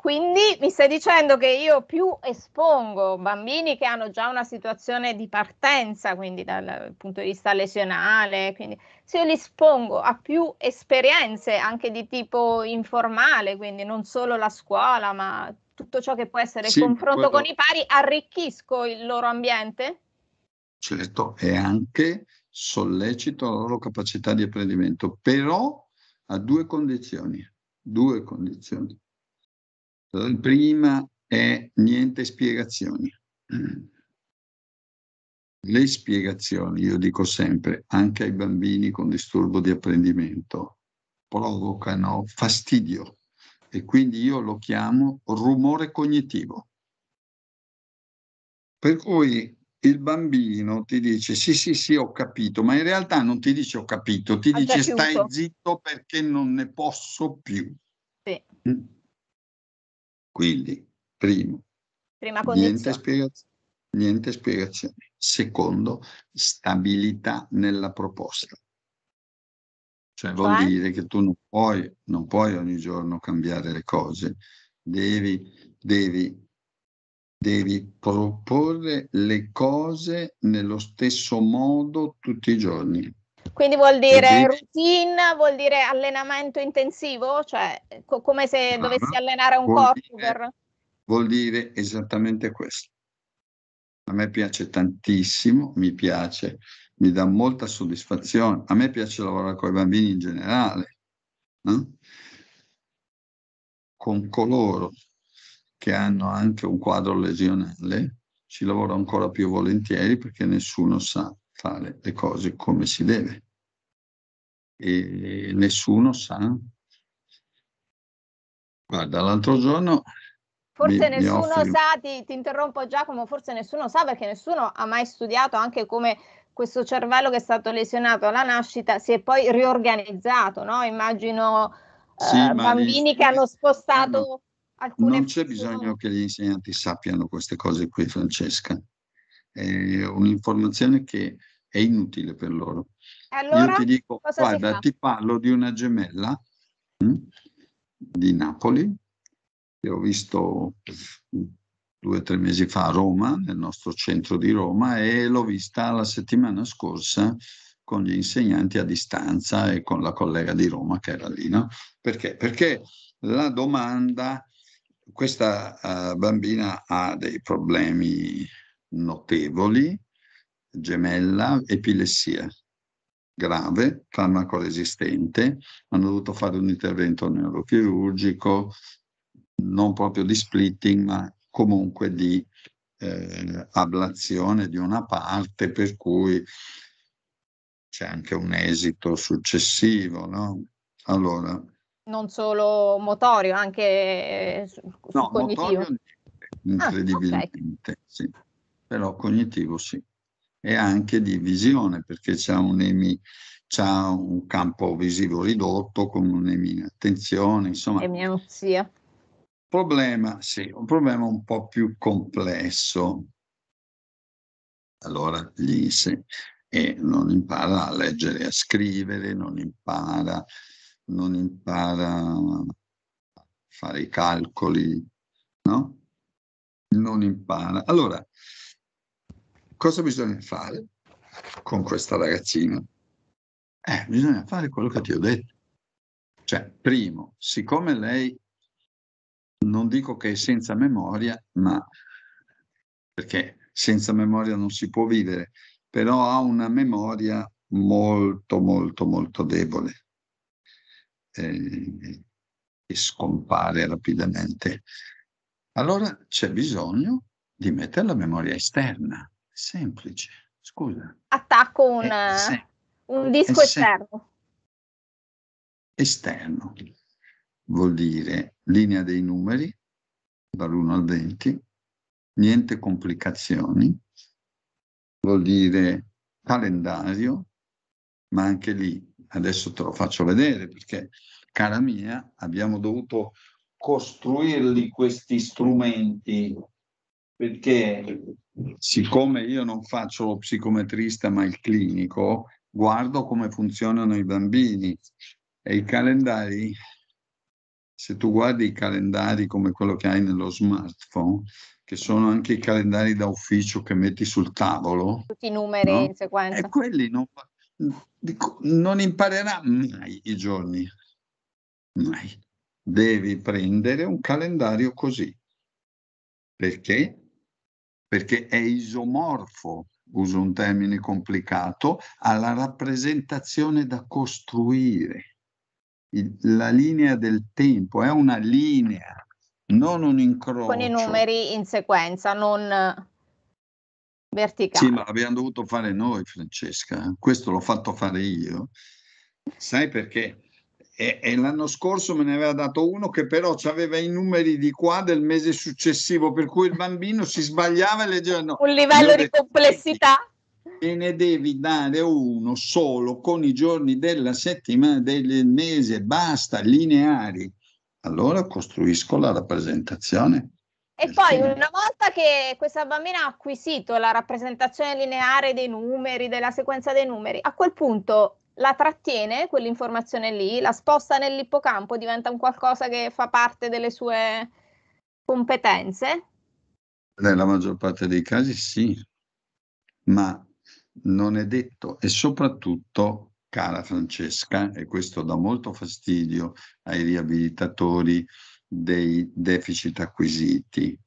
Quindi mi stai dicendo che io più espongo bambini che hanno già una situazione di partenza, quindi dal, punto di vista lesionale, quindi se io li espongo a più esperienze anche di tipo informale, quindi non solo la scuola, ma tutto ciò che può essere sì, confronto quello... con i pari, arricchisco il loro ambiente? Certo, e anche sollecito la loro capacità di apprendimento, però a due condizioni, due condizioni la eh, prima è niente spiegazioni. (clears throat) Le spiegazioni, io dico sempre, anche ai bambini con disturbo di apprendimento, provocano fastidio e quindi io lo chiamo rumore cognitivo. Per cui il bambino ti dice sì sì sì ho capito, ma in realtà non ti dice ho capito, ti Ho già dice stai zitto perché non ne posso più. Sì. Mm. Quindi, primo, Prima niente spiegazione. Niente spiegazione. Secondo, stabilità nella proposta. Cioè, cioè vuol dire che tu non puoi, non puoi, ogni giorno cambiare le cose, devi, devi, devi proporre le cose nello stesso modo tutti i giorni. Quindi vuol dire routine, vuol dire allenamento intensivo, cioè co- come se dovessi allenare un vuol corpo. Dire, per... Vuol dire esattamente questo. A me piace tantissimo, mi piace, mi dà molta soddisfazione. A me piace lavorare con i bambini in generale, no? con coloro che hanno anche un quadro lesionale, ci lavoro ancora più volentieri perché nessuno sa fare le cose come si deve. E nessuno sa. Guarda, l'altro giorno Forse mi, nessuno mi sa, ti, ti, interrompo Giacomo, forse nessuno sa perché nessuno ha mai studiato anche come questo cervello che è stato lesionato alla nascita si è poi riorganizzato, no? Immagino eh, sì, eh, bambini gli... che hanno spostato no, alcune... Non c'è bisogno che gli insegnanti sappiano queste cose qui, Francesca. È un'informazione che è inutile per loro. Allora, Io ti dico, guarda, ti parlo di una gemella mh, mm, di Napoli, che ho visto due o tre mesi fa a Roma, nel nostro centro di Roma, e l'ho vista la settimana scorsa con gli insegnanti a distanza e con la collega di Roma che era lì. No? Perché? Perché la domanda, questa uh, bambina ha dei problemi notevoli, gemella, epilessia grave, farmacoresistente, hanno dovuto fare un intervento neurochirurgico, non proprio di splitting, ma comunque di eh, ablazione di una parte, per cui c'è anche un esito successivo, no? Allora, non solo motorio, anche eh, no, cognitivo. Motorio, incredibilmente, ah, okay. sì. però cognitivo sì e anche di visione, perché c'è un, un, campo visivo ridotto con Attenzione, insomma. E miopsia. Problema, sì, un problema un po' più complesso. Allora gli se, e non impara a leggere e a scrivere, non impara, non impara a fare i calcoli, no? Non impara. Allora, cosa bisogna fare con questa ragazzina? Eh, bisogna fare quello che ti ho detto. Cioè, primo, siccome lei non dico che è senza memoria, ma perché senza memoria non si può vivere, però ha una memoria molto, molto, molto debole eh, e scompare rapidamente. Allora c'è bisogno di mettere la memoria esterna semplice, scusa. Attacco un, eh, sem- un disco sem- esterno. Esterno vuol dire linea dei numeri dall'1 al 20, niente complicazioni, vuol dire calendario, ma anche lì adesso te lo faccio vedere perché, cara mia, abbiamo dovuto costruirli questi strumenti perché siccome io non faccio lo psicometrista ma il clinico, guardo come funzionano i bambini e i calendari. Se tu guardi i calendari come quello che hai nello smartphone, che sono anche i calendari da ufficio che metti sul tavolo, tutti i numeri no? in sequenza, e quelli non, non imparerà mai i giorni, mai. Devi prendere un calendario così. Perché? perché è isomorfo, uso un termine complicato, alla rappresentazione da costruire. Il, la linea del tempo è una linea, non un incrocio. Con i numeri in sequenza, non eh, verticale. Sì, ma l'abbiamo dovuto fare noi, Francesca. Questo l'ho fatto fare io. Sai perché? e, e l'anno scorso me ne aveva dato uno che però aveva i numeri di qua del mese successivo, per cui il bambino si sbagliava e leggeva... No, Un livello di complessità? e ne devi dare uno solo con i giorni della settimana, del mese, basta, lineari. Allora costruisco la rappresentazione. E poi una volta che questa bambina ha acquisito la rappresentazione lineare dei numeri, della sequenza dei numeri, a quel punto la trattiene quell'informazione lì, la sposta nell'ippocampo, diventa un qualcosa che fa parte delle sue competenze? Nella maggior parte dei casi sì, ma non è detto e soprattutto, cara Francesca, e questo dà molto fastidio ai riabilitatori dei deficit acquisiti,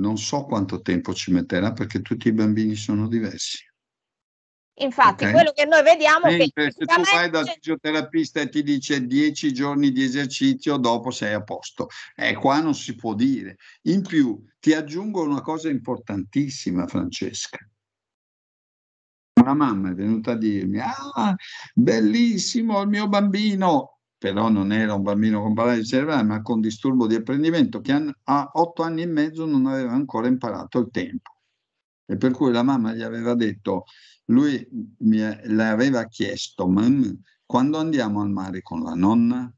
non so quanto tempo ci metterà perché tutti i bambini sono diversi Infatti, okay. quello che noi vediamo Mentre che se tu vai dal fisioterapista e ti dice 10 giorni di esercizio, dopo sei a posto. Eh, qua non si può dire. In più, ti aggiungo una cosa importantissima, Francesca. Una mamma è venuta a dirmi: Ah, bellissimo il mio bambino! Però non era un bambino con paralisi cerebrale, ma con disturbo di apprendimento, che a otto anni e mezzo non aveva ancora imparato il tempo. E per cui la mamma gli aveva detto: lui mi aveva chiesto, mamma, quando andiamo al mare con la nonna?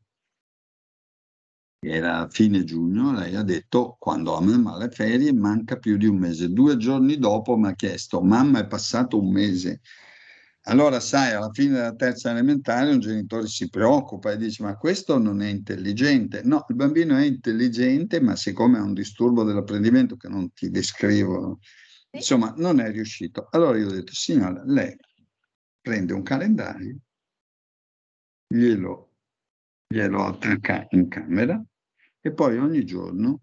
Era fine giugno, lei ha detto, quando a mamma le ferie manca più di un mese. Due giorni dopo mi ha chiesto, mamma è passato un mese. Allora, sai, alla fine della terza elementare un genitore si preoccupa e dice, ma questo non è intelligente. No, il bambino è intelligente, ma siccome ha un disturbo dell'apprendimento che non ti descrivo Insomma, non è riuscito. Allora io ho detto, signora, lei prende un calendario, glielo, glielo attacca in camera e poi ogni giorno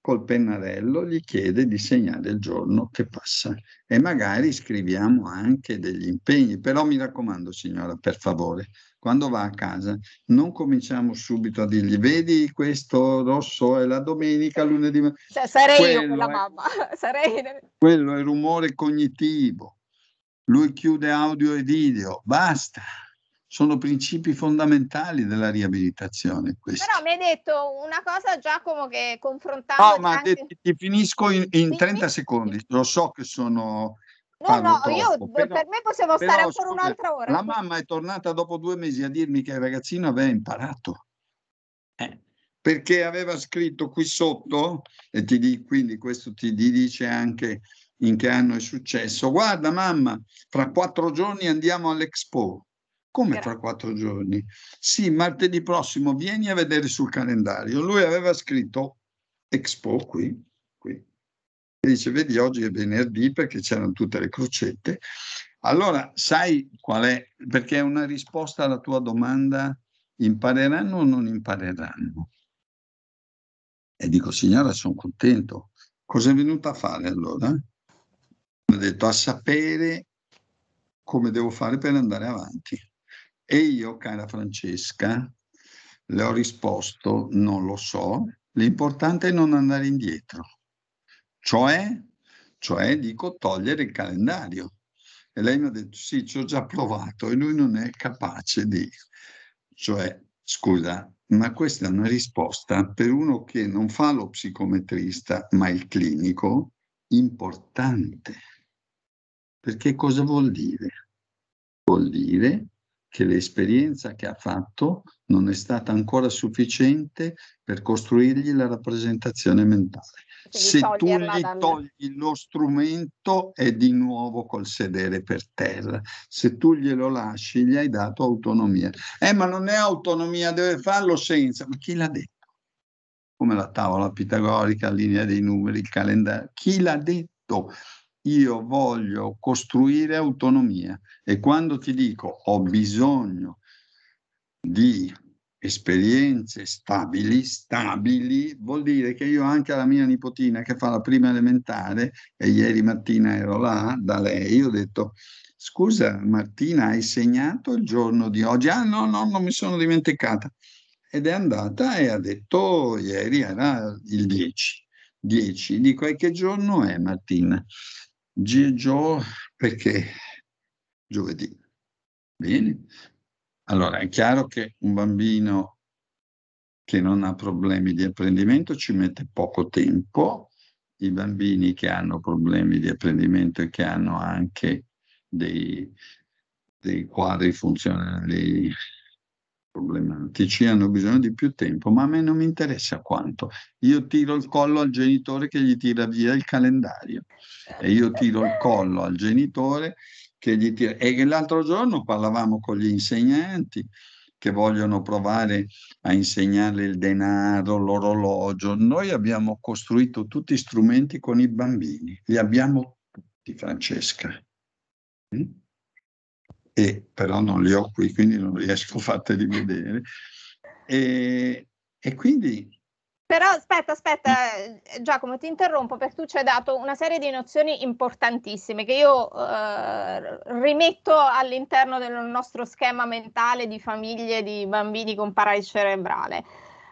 col pennarello gli chiede di segnare il giorno che passa e magari scriviamo anche degli impegni, però mi raccomando signora, per favore, quando va a casa, non cominciamo subito a dirgli vedi questo rosso è la domenica, eh, lunedì. Cioè, sarei quello io quella è, mamma, (laughs) sarei... Quello è rumore cognitivo. Lui chiude audio e video, basta. Sono principi fondamentali della riabilitazione. Questi. Però mi hai detto una cosa, Giacomo, che confrontando. No, ma anche... ti, ti, finisco in, in 30 secondi. Lo so che sono No, no, troppo. io però, per me possiamo stare ancora scusa, un'altra ora. La mamma è tornata dopo due mesi a dirmi che il ragazzino aveva imparato. Eh, perché aveva scritto qui sotto, e ti di, quindi questo ti dice anche in che anno è successo. Guarda, mamma, fra quattro giorni andiamo all'Expo. Come fra quattro giorni? Sì, martedì prossimo vieni a vedere sul calendario. Lui aveva scritto Expo qui dice, vedi, oggi è venerdì perché c'erano tutte le crocette. Allora, sai qual è? Perché è una risposta alla tua domanda, impareranno o non impareranno? E dico, signora, sono contento. Cosa è venuta a fare allora? Mi ha detto, a sapere come devo fare per andare avanti. E io, cara Francesca, le ho risposto, non lo so, l'importante è non andare indietro. Cioè, cioè dico togliere il calendario. E lei mi ha detto sì, ci ho già provato e lui non è capace di... Cioè, scusa, ma questa è una risposta per uno che non fa lo psicometrista, ma il clinico, importante. Perché cosa vuol dire? Vuol dire che l'esperienza che ha fatto non è stata ancora sufficiente per costruirgli la rappresentazione mentale. Se tu gli togli lo strumento è di nuovo col sedere per terra. Se tu glielo lasci gli hai dato autonomia. Eh ma non è autonomia, deve farlo senza. Ma chi l'ha detto? Come la tavola pitagorica, la linea dei numeri, il calendario. Chi l'ha detto? io voglio costruire autonomia e quando ti dico ho bisogno di esperienze stabili, stabili, vuol dire che io anche alla mia nipotina che fa la prima elementare e ieri mattina ero là da lei, ho detto scusa Martina hai segnato il giorno di oggi? Ah no, no, non mi sono dimenticata. Ed è andata e ha detto ieri era il 10. 10 di qualche giorno è Martina. Gigio, perché giovedì? Bene. Allora, è chiaro che un bambino che non ha problemi di apprendimento ci mette poco tempo, i bambini che hanno problemi di apprendimento e che hanno anche dei, dei quadri funzionali problematici hanno bisogno di più tempo, ma a me non mi interessa quanto. Io tiro il collo al genitore che gli tira via il calendario e io tiro il collo al genitore che gli tira... E l'altro giorno parlavamo con gli insegnanti che vogliono provare a insegnare il denaro, l'orologio. Noi abbiamo costruito tutti strumenti con i bambini, li abbiamo tutti, Francesca. Mm? e però non li ho qui, quindi non riesco a farteli vedere. E, e quindi però aspetta, aspetta, eh, Giacomo, ti interrompo perché tu ci hai dato una serie di nozioni importantissime che io eh, rimetto all'interno del nostro schema mentale di famiglie di bambini con paralisi cerebrale.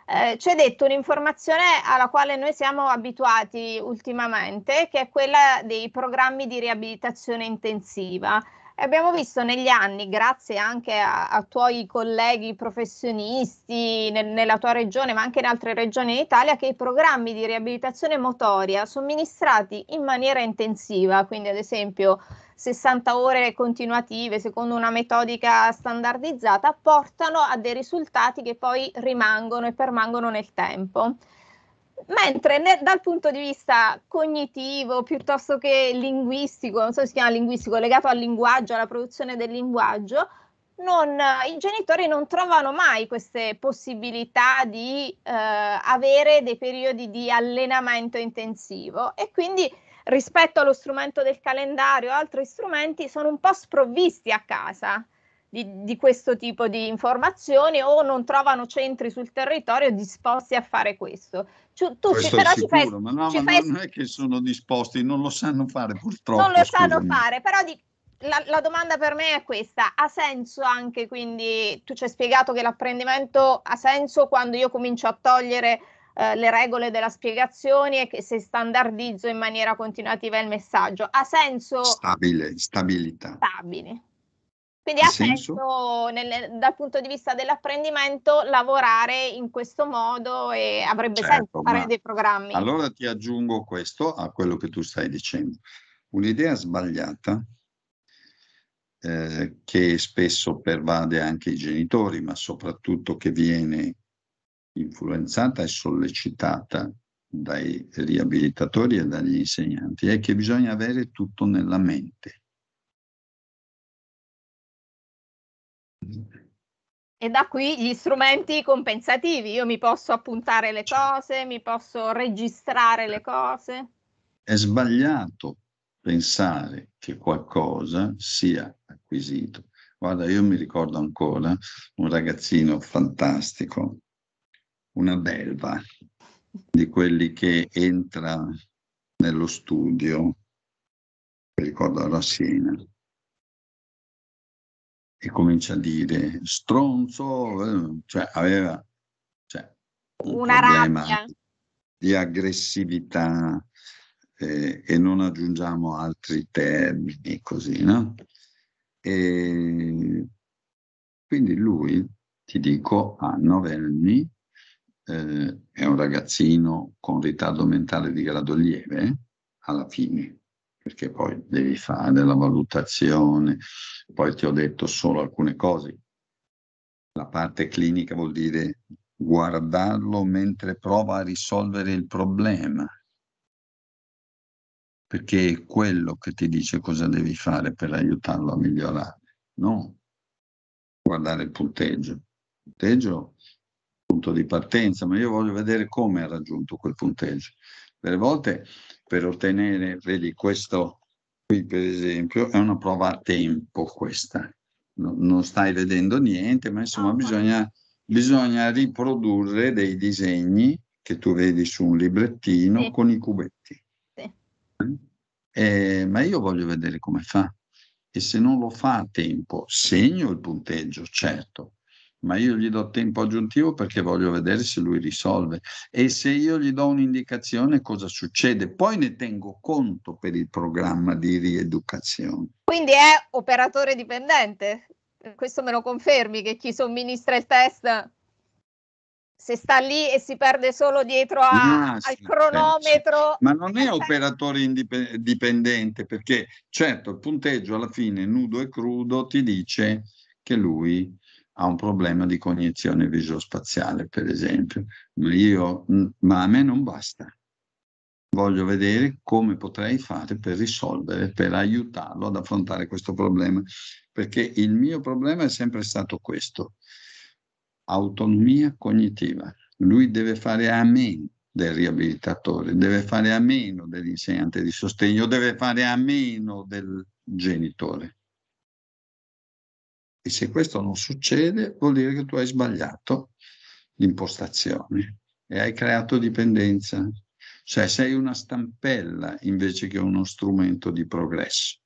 Eh, ci hai detto un'informazione alla quale noi siamo abituati ultimamente, che è quella dei programmi di riabilitazione intensiva abbiamo visto negli anni, grazie anche a, a tuoi colleghi professionisti nel, nella tua regione, ma anche in altre regioni d'Italia, che i programmi di riabilitazione motoria somministrati in maniera intensiva, quindi ad esempio 60 ore continuative secondo una metodica standardizzata, portano a dei risultati che poi rimangono e permangono nel tempo. Mentre ne, dal punto di vista cognitivo piuttosto che linguistico, non so se si chiama linguistico, legato al linguaggio, alla produzione del linguaggio, non, i genitori non trovano mai queste possibilità di eh, avere dei periodi di allenamento intensivo e quindi rispetto allo strumento del calendario o altri strumenti sono un po' sprovvisti a casa di, di, questo tipo di informazioni o non trovano centri sul territorio disposti a fare questo. Ci, tu questo ci, però sicuro, ci fai, ma no, ci ma fai... non è che sono disposti, non lo sanno fare purtroppo. Non lo scusami. sanno fare, però di, la, la, domanda per me è questa, ha senso anche quindi, tu ci hai spiegato che l'apprendimento ha senso quando io comincio a togliere eh, le regole della spiegazione e che se standardizzo in maniera continuativa il messaggio, ha senso... Stabile, stabilità. Stabile. Quindi ha senso, senso nel, dal punto di vista dell'apprendimento lavorare in questo modo e avrebbe certo, senso fare dei programmi. Allora ti aggiungo questo a quello che tu stai dicendo. Un'idea sbagliata eh, che spesso pervade anche i genitori, ma soprattutto che viene influenzata e sollecitata dai riabilitatori e dagli insegnanti, è che bisogna avere tutto nella mente E da qui gli strumenti compensativi, io mi posso appuntare le cose, mi posso registrare le cose. È sbagliato pensare che qualcosa sia acquisito. Guarda, io mi ricordo ancora un ragazzino fantastico, una belva, di quelli che entra nello studio, mi ricordo alla Siena, e comincia a dire stronzo, eh, cioè aveva cioè, un una rabbia di aggressività eh, e non aggiungiamo altri termini così, no? E quindi lui, ti dico, a nove anni, eh, è un ragazzino con ritardo mentale di grado lieve, alla fine, perché poi devi fare della valutazione, poi ti ho detto solo alcune cose. La parte clinica vuol dire guardarlo mentre prova a risolvere il problema, perché è quello che ti dice cosa devi fare per aiutarlo a migliorare, no? Guardare il punteggio. Il punteggio punto di partenza, ma io voglio vedere come ha raggiunto quel punteggio. Delle volte per ottenere, vedi questo qui per esempio, è una prova a tempo questa, no, non stai vedendo niente, ma insomma ah, bisogna, bisogna riprodurre dei disegni che tu vedi su un librettino sì. con i cubetti. Sì. Eh, ma io voglio vedere come fa. E se non lo fa a tempo, segno il punteggio, certo, ma io gli do tempo aggiuntivo perché voglio vedere se lui risolve e se io gli do un'indicazione cosa succede, poi ne tengo conto per il programma di rieducazione. Quindi è operatore dipendente? Questo me lo confermi che chi somministra il test se sta lì e si perde solo dietro a, ah, sì, al certo, cronometro. Penso. Ma non è (laughs) operatore indip- dipendente perché certo il punteggio alla fine nudo e crudo ti dice che lui ha un problema di cognizione visospaziale, per esempio. Ma, io, mm, ma a me non basta. Voglio vedere come potrei fare per risolvere, per aiutarlo ad affrontare questo problema, perché il mio problema è sempre stato questo, autonomia cognitiva. Lui deve fare a meno del riabilitatore, deve fare a meno dell'insegnante di sostegno, deve fare a meno del genitore e se questo non succede, vuol dire che tu hai sbagliato l'impostazione e hai creato dipendenza. Cioè sei una stampella invece che uno strumento di progresso.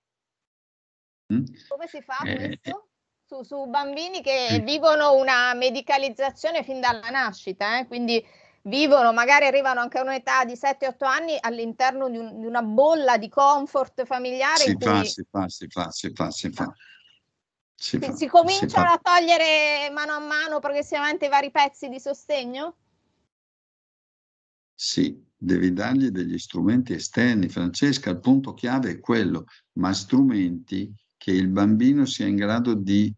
Mm? Come si fa eh, eh, questo? Su, su, bambini che sì. vivono una medicalizzazione fin dalla nascita, eh? quindi vivono, magari arrivano anche a un'età di 7-8 anni all'interno di, un, di, una bolla di comfort familiare. Si, cui... fa, si fa, si fa, si fa, si fa. Si, si, si cominciano a togliere mano a mano progressivamente i vari pezzi di sostegno? Sì, devi dargli degli strumenti esterni. Francesca, il punto chiave è quello, ma strumenti che il bambino sia in grado di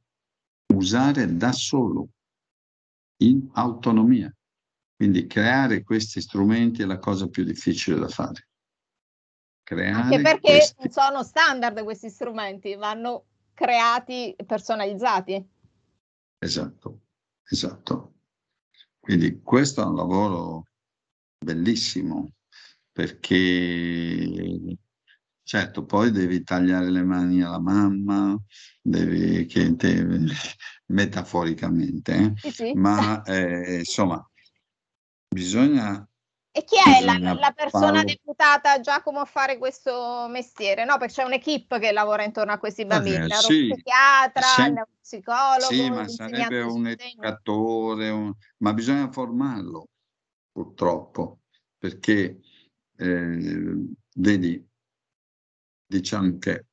usare da solo, in autonomia. Quindi creare questi strumenti è la cosa più difficile da fare. Creare Anche perché questi... non sono standard questi strumenti, vanno creati personalizzati. Esatto, esatto. Quindi questo è un lavoro bellissimo perché certo poi devi tagliare le mani alla mamma, devi, che, devi, (laughs) metaforicamente, eh? sì, sì. ma eh, insomma bisogna e chi è la, la, persona deputata Giacomo a fare questo mestiere? No, perché c'è un'equipe che lavora intorno a questi bambini, eh, sì. psichiatra, Sem- psicologo. Sì, ma sarebbe un educatore, un... ma bisogna formarlo purtroppo, perché eh, vedi, diciamo che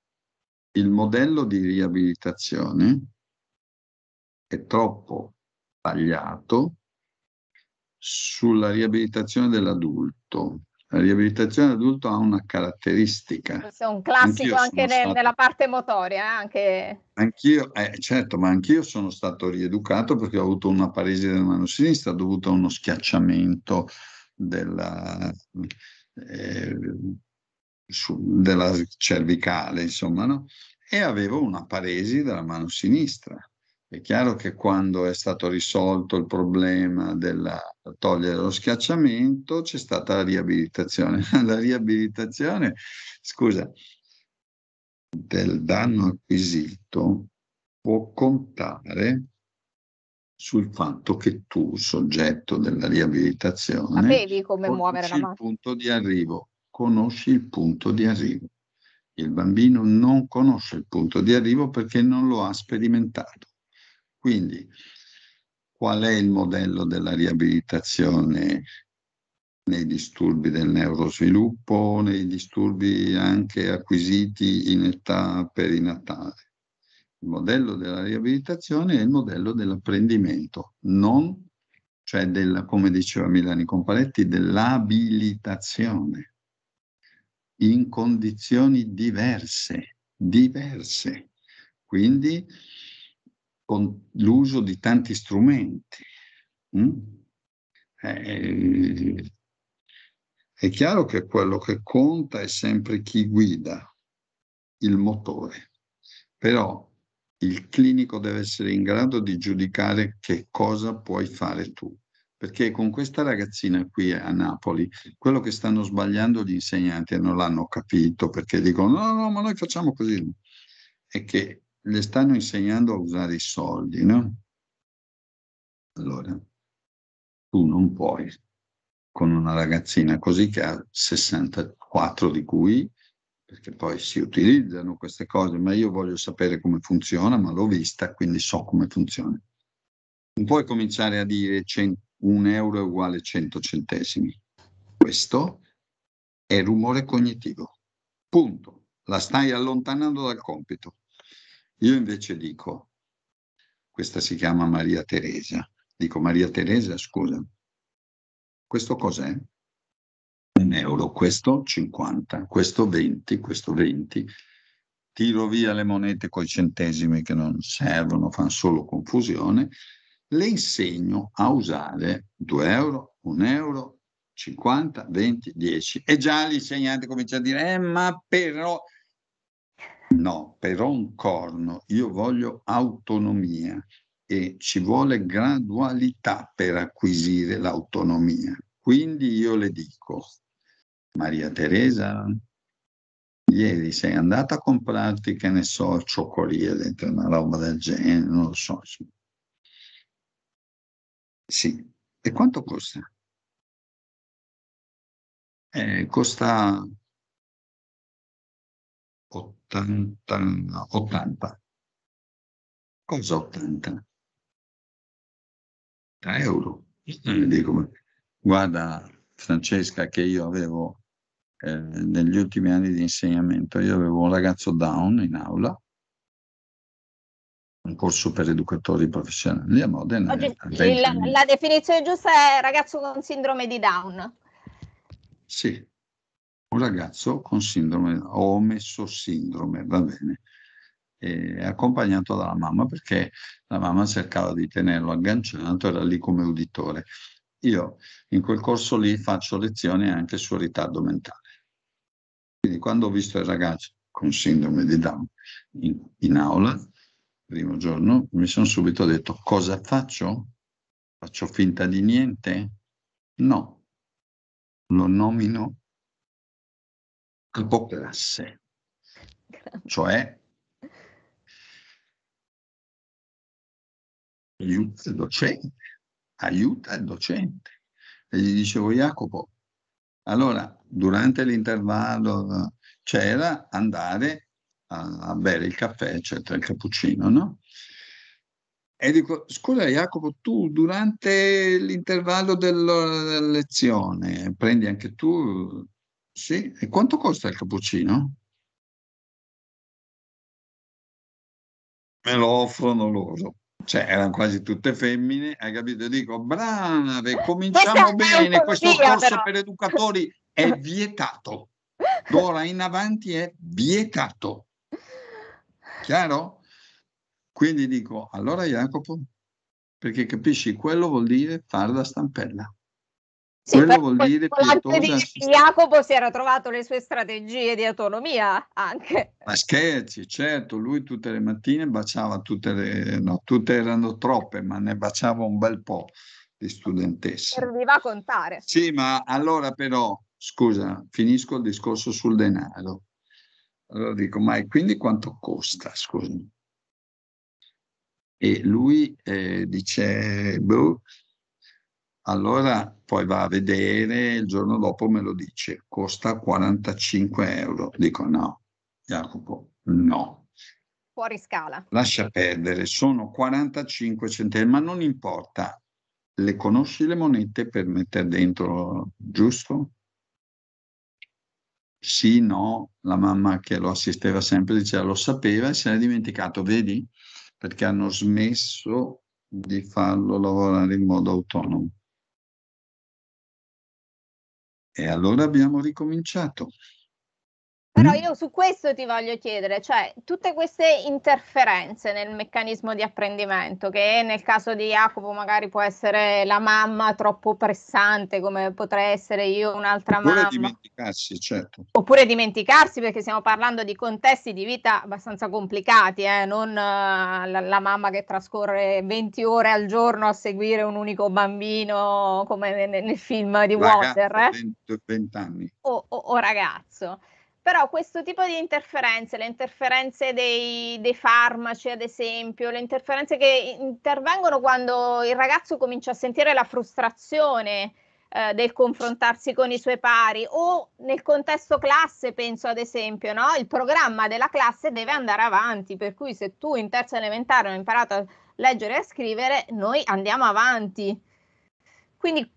il modello di riabilitazione è troppo tagliato sulla riabilitazione dell'adulto. La riabilitazione dell'adulto ha una caratteristica. Questo è un classico anche nel, stato... nella parte motoria. Eh, anche... Anch'io, eh, certo, ma anch'io sono stato rieducato perché ho avuto una paresi della mano sinistra dovuta a uno schiacciamento della, eh, su, della cervicale, insomma, no? E avevo una paresi della mano sinistra. È chiaro che quando è stato risolto il problema della togliere lo schiacciamento, c'è stata la riabilitazione. (laughs) La riabilitazione, scusa, del danno acquisito può contare sul fatto che tu, soggetto della riabilitazione, sapevi come muovere la mano. Il punto di arrivo, conosci il punto di arrivo. Il bambino non conosce il punto di arrivo perché non lo ha sperimentato. Quindi qual è il modello della riabilitazione nei disturbi del neurosviluppo, nei disturbi anche acquisiti in età perinatale. Il modello della riabilitazione è il modello dell'apprendimento, non, cioè della, come diceva Milani Comparetti, dell'abilitazione in condizioni diverse, diverse. Quindi con l'uso di tanti strumenti. Mm? Eh, eh, è chiaro che quello che conta è sempre chi guida il motore, però il clinico deve essere in grado di giudicare che cosa puoi fare tu. Perché con questa ragazzina qui a Napoli, quello che stanno sbagliando gli insegnanti e non l'hanno capito perché dicono no, no, ma noi facciamo così, è che le stanno insegnando a usare i soldi, no? Allora, tu non puoi con una ragazzina così che ha 64 di cui, perché poi si utilizzano queste cose, ma io voglio sapere come funziona, ma l'ho vista, quindi so come funziona. Non puoi cominciare a dire cent- un euro è uguale 100 centesimi. Questo è rumore cognitivo. Punto. La stai allontanando dal compito. Io invece dico, questa si chiama Maria Teresa, dico Maria Teresa, scusa, questo cos'è? Un euro, questo 50, questo 20, questo 20. Tiro via le monete coi centesimi che non servono, fanno solo confusione. Le insegno a usare 2 euro, 1 euro, 50, 20, 10. E già l'insegnante comincia a dire, eh, ma però No, però un corno, io voglio autonomia e ci vuole gradualità per acquisire l'autonomia. Quindi io le dico, Maria Teresa, ieri sei andata a comprarti, che ne so, cioccolate, cioè una roba del genere, non lo so. Sì. E quanto costa? Eh, costa 80, 80. Cosa 80? 3 euro. Mm. Dico, guarda Francesca che io avevo eh, negli ultimi anni di insegnamento, io avevo un ragazzo down in aula, un corso per educatori professionali a Modena. Oggi, la, la, definizione giusta è ragazzo con sindrome di Down. Sì, un ragazzo con sindrome, ho omesso sindrome, va bene, e accompagnato dalla mamma perché la mamma cercava di tenerlo agganciato, era lì come uditore. Io in quel corso lì faccio lezioni anche sul ritardo mentale. Quindi quando ho visto il ragazzo con sindrome di Down in, in aula, primo giorno, mi sono subito detto cosa faccio? Faccio finta di niente? No, lo nomino capoclasse, cioè aiuta il docente, aiuta il docente. E gli dicevo Jacopo, allora durante l'intervallo c'era andare a, a bere il caffè, eccetera, il cappuccino, no? E dico, scusa Jacopo, tu durante l'intervallo della lezione prendi anche tu sì, e quanto costa il cappuccino? Me lo offrono loro. Cioè, erano quasi tutte femmine, hai capito? Dico, brave, cominciamo bene, questo corso però. per educatori è vietato. D'ora in avanti è vietato. Chiaro? Quindi dico, allora Jacopo, perché capisci, quello vuol dire far da stampella. Sì, quello vuol dire che Jacopo si era trovato le sue strategie di autonomia anche. Ma scherzi, certo, lui tutte le mattine baciava tutte le, no, tutte erano troppe, ma ne baciava un bel po' di studentesse. Serviva a contare. Sì, ma allora però, scusa, finisco il discorso sul denaro. Allora dico, ma quindi quanto costa, scusami? E lui eh, dice, boh, allora poi va a vedere, il giorno dopo me lo dice, costa 45 euro. Dico no, Jacopo, no. Fuori scala. Lascia perdere, sono 45 centesimi, ma non importa. Le conosci le monete per mettere dentro, giusto? Sì, no, la mamma che lo assisteva sempre diceva lo sapeva e se l'è dimenticato, vedi? Perché hanno smesso di farlo lavorare in modo autonomo. E allora abbiamo ricominciato. Però mm. io su questo ti voglio chiedere, cioè tutte queste interferenze nel meccanismo di apprendimento, che nel caso di Jacopo magari può essere la mamma troppo pressante, come potrei essere io un'altra Oppure mamma. Oppure dimenticarsi, certo. Oppure dimenticarsi, perché stiamo parlando di contesti di vita abbastanza complicati, eh? non uh, la, la, mamma che trascorre 20 ore al giorno a seguire un unico bambino, come nel, nel film di Water. eh? 20, 20 anni. o, o, o ragazzo. Però questo tipo di interferenze, le interferenze dei, dei farmaci ad esempio, le interferenze che intervengono quando il ragazzo comincia a sentire la frustrazione eh, del confrontarsi con i suoi pari o nel contesto classe, penso ad esempio, no? il programma della classe deve andare avanti, per cui se tu in terza elementare non hai imparato a leggere e a scrivere, noi andiamo avanti. Quindi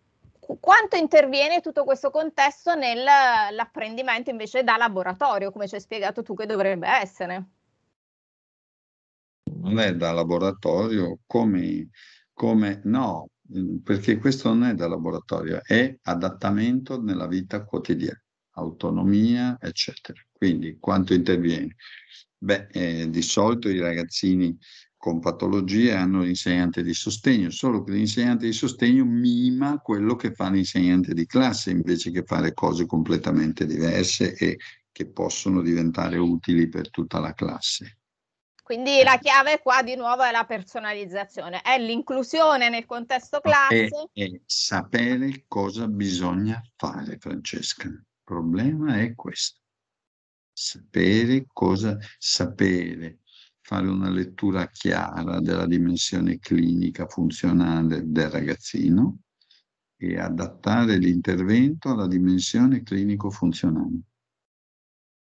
quanto interviene tutto questo contesto nell'apprendimento invece da laboratorio, come ci hai spiegato tu che dovrebbe essere? Non è da laboratorio come, come no, mm, perché questo non è da laboratorio, è adattamento nella vita quotidiana, autonomia, eccetera. Quindi quanto interviene? Beh, eh, di solito i ragazzini con patologie hanno l'insegnante di sostegno, solo che l'insegnante di sostegno mima quello che fa l'insegnante di classe invece che fare cose completamente diverse e che possono diventare utili per tutta la classe. Quindi la chiave qua di nuovo è la personalizzazione, è l'inclusione nel contesto classe. E, e sapere cosa bisogna fare, Francesca. Il problema è questo. Sapere cosa, sapere fare una lettura chiara della dimensione clinica funzionale del ragazzino e adattare l'intervento alla dimensione clinico-funzionale.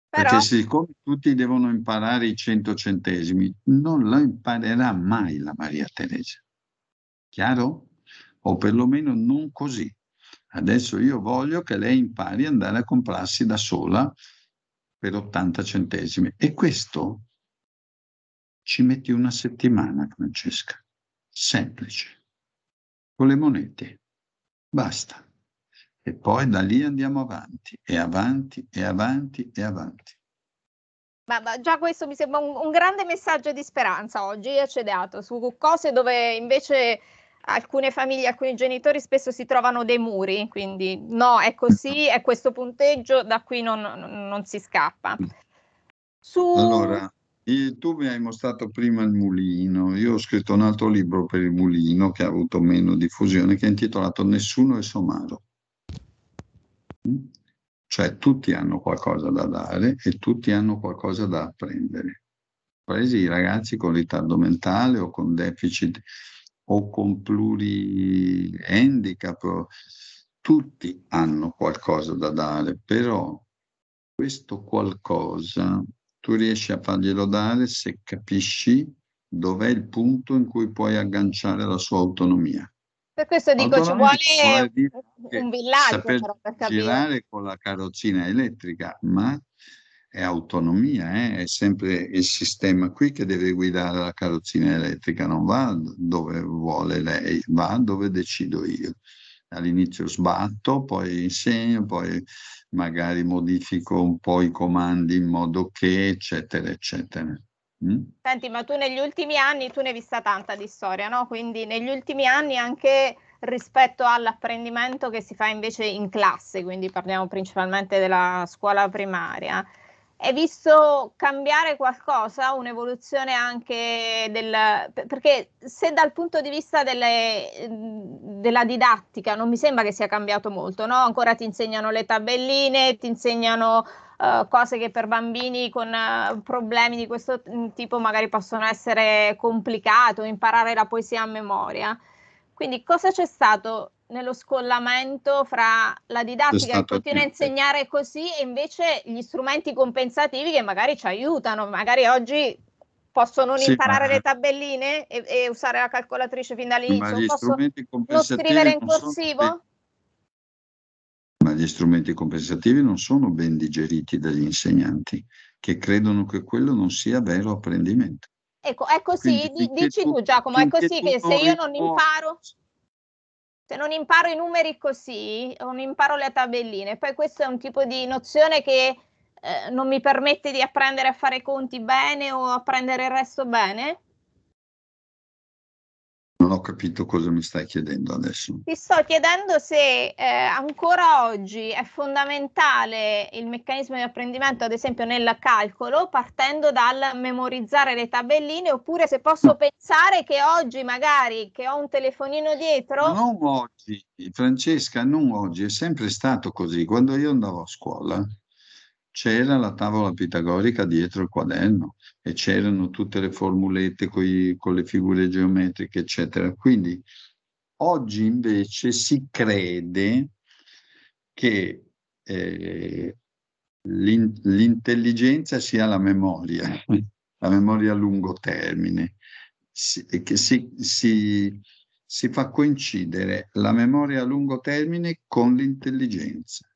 Però... Perché siccome tutti devono imparare i 100 centesimi, non lo imparerà mai la Maria Teresa. Chiaro? O perlomeno non così. Adesso io voglio che lei impari ad andare a comprarsi da sola per 80 centesimi. E questo ci metti una settimana, Francesca. Semplice. Con le monete. Basta. E poi da lì andiamo avanti e avanti e avanti e avanti. Ma, ma già questo mi sembra un, un, grande messaggio di speranza oggi e ci dato su cose dove invece alcune famiglie, alcuni genitori spesso si trovano dei muri, quindi no, è così, è questo punteggio, da qui non, non si scappa. Su... Allora, tu mi hai mostrato prima il mulino, io ho scritto un altro libro per il mulino che ha avuto meno diffusione, che è intitolato Nessuno è somaro. Mm? Cioè tutti hanno qualcosa da dare e tutti hanno qualcosa da apprendere. Presi i ragazzi con ritardo mentale o con deficit o con pluri-handicap, tutti hanno qualcosa da dare, però questo qualcosa tu riesci a farglielo dare se capisci dov'è il punto in cui puoi agganciare la sua autonomia. Per questo dico autonomia ci vuole un villaggio però, cioè, per capire. girare con la carrozzina elettrica, ma è autonomia, eh? è sempre il sistema qui che deve guidare la carrozzina elettrica, non va dove vuole lei, va dove decido io all'inizio sbatto, poi insegno, poi magari modifico un po' i comandi in modo che, eccetera, eccetera. Mm? Senti, ma tu negli ultimi anni, tu ne hai vista tanta di storia, no? Quindi negli ultimi anni anche rispetto all'apprendimento che si fa invece in classe, quindi parliamo principalmente della scuola primaria, hai visto cambiare qualcosa, un'evoluzione anche del... perché se dal punto di vista delle, mhmm, della didattica non mi sembra che sia cambiato molto, no? Ancora ti insegnano le tabelline, ti insegnano uh, cose che per bambini con uh, problemi di questo tipo magari possono essere complicate o imparare la poesia a memoria. Quindi cosa c'è stato nello scollamento fra la didattica che continua a insegnare così e invece gli strumenti compensativi che magari ci aiutano, magari oggi posso non sì, imparare ma... le tabelline e, e, usare la calcolatrice fin dall'inizio, posso non scrivere in corsivo? ben... Ma gli strumenti compensativi non sono ben digeriti dagli insegnanti che credono che quello non sia vero apprendimento. Ecco, è così, Quindi, dici tu Giacomo, è così che se io non imparo se non imparo i numeri così, non imparo le tabelline, poi questo è un tipo di nozione che eh, non mi permette di apprendere a fare conti bene o apprendere il resto bene, non ho capito cosa mi stai chiedendo adesso. Ti sto chiedendo se eh, ancora oggi è fondamentale il meccanismo di apprendimento, ad esempio nel calcolo, partendo dal memorizzare le tabelline, oppure se posso pensare che oggi magari che ho un telefonino dietro... Non oggi, Francesca, non oggi, è sempre stato così. Quando io andavo a scuola c'era la tavola pitagorica dietro il quaderno e c'erano tutte le formulette coi, con le figure geometriche, eccetera. Quindi oggi invece si crede che eh, l'in, l'intelligenza sia la memoria, la memoria a lungo termine, si, che si, si, si fa coincidere la memoria a lungo termine con l'intelligenza.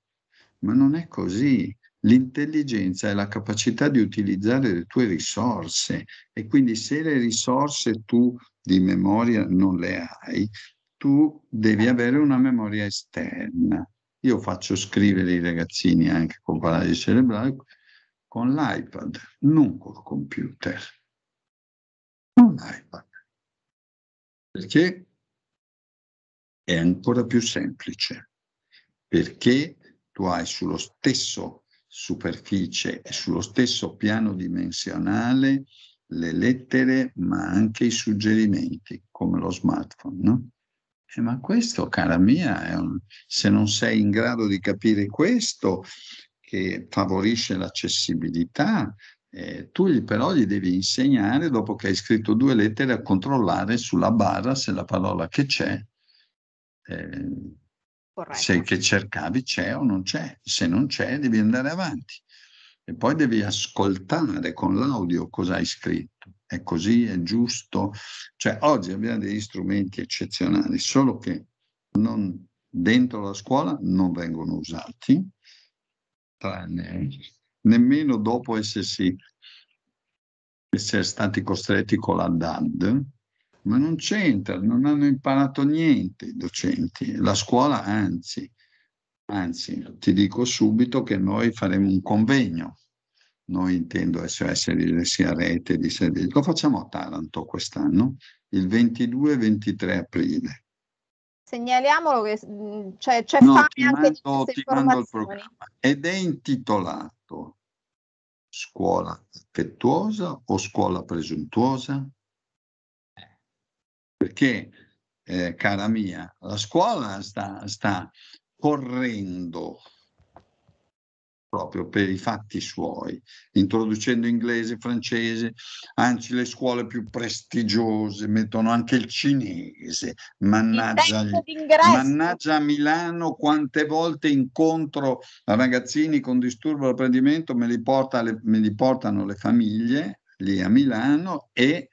Ma non è così L'intelligenza è la capacità di utilizzare le tue risorse e quindi se le risorse tu di memoria non le hai, tu devi avere una memoria esterna. Io faccio scrivere i ragazzini anche con paralisi cerebrale con l'iPad, non col computer. Con l'iPad. Perché è ancora più semplice. Perché tu hai sullo stesso superficie e sullo stesso piano dimensionale le lettere ma anche i suggerimenti come lo smartphone. No? Eh, ma questo, cara mia, un... se non sei in grado di capire questo, che favorisce l'accessibilità, eh, tu gli, però gli devi insegnare, dopo che hai scritto due lettere, a controllare sulla barra se la parola che c'è eh, Corretto. Se che cercavi c'è o non c'è, se non c'è devi andare avanti e poi devi ascoltare con l'audio cosa hai scritto. È così, è giusto. Cioè oggi abbiamo degli strumenti eccezionali, solo che non, dentro la scuola non vengono usati, tranne nemmeno dopo essersi, essere stati costretti con la DAD, ma non c'entra, non hanno imparato niente i docenti, la scuola anzi, anzi ti dico subito che noi faremo un convegno, noi intendo SOS sia Rete di servizio, lo facciamo a Taranto quest'anno, il 22-23 aprile. Segnaliamolo che mm, c'è, cioè, c'è no, fame anche di queste ti mando il programma ed è intitolato Scuola affettuosa o scuola presuntuosa? perché, eh, cara mia, la scuola sta, sta correndo proprio per i fatti suoi, introducendo inglese, francese, anzi le scuole più prestigiose mettono anche il cinese. Mannaggia, il mannaggia a Milano quante volte incontro ragazzini con disturbo d'apprendimento, me me li portano le famiglie lì a Milano e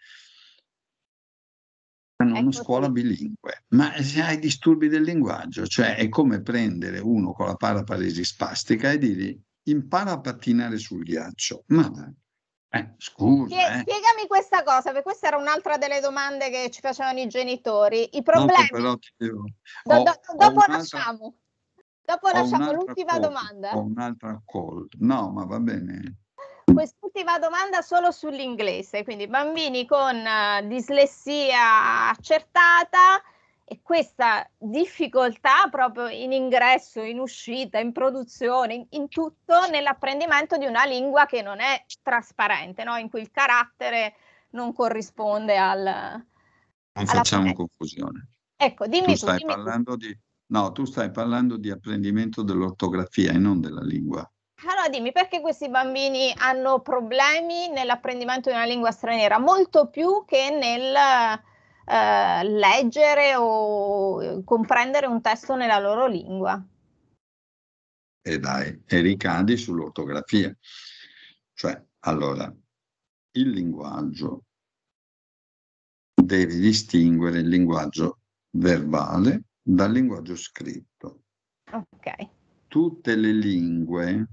hanno ecco una scuola sì. bilingue, ma se hai disturbi del linguaggio, cioè è come prendere uno con la paraparesi spastica e dirgli impara a pattinare sul ghiaccio. Ma eh, scusa. eh. Spiegami questa cosa, perché questa era un'altra delle domande che ci facevano i genitori. I problemi. No, devo... do- do- dopo lasciamo. Dopo lasciamo l'ultima call, domanda. Ho un'altra call. No, ma va bene. Quest'ultima domanda solo sull'inglese, quindi bambini con eh, dislessia accertata e questa difficoltà proprio in ingresso, in uscita, in produzione, in, in tutto, nell'apprendimento di una lingua che non è trasparente, no? in cui il carattere non corrisponde al... Non facciamo confusione. Ecco, dimmi tu. Stai tu, dimmi Di, no, tu stai parlando di apprendimento dell'ortografia e non della lingua. Allora dimmi perché questi bambini hanno problemi nell'apprendimento di una lingua straniera, molto più che nel eh, leggere o eh, comprendere un testo nella loro lingua? E dai, e ricadi sull'ortografia. Cioè, allora, il linguaggio devi distinguere il linguaggio verbale dal linguaggio scritto. Ok. Tutte le lingue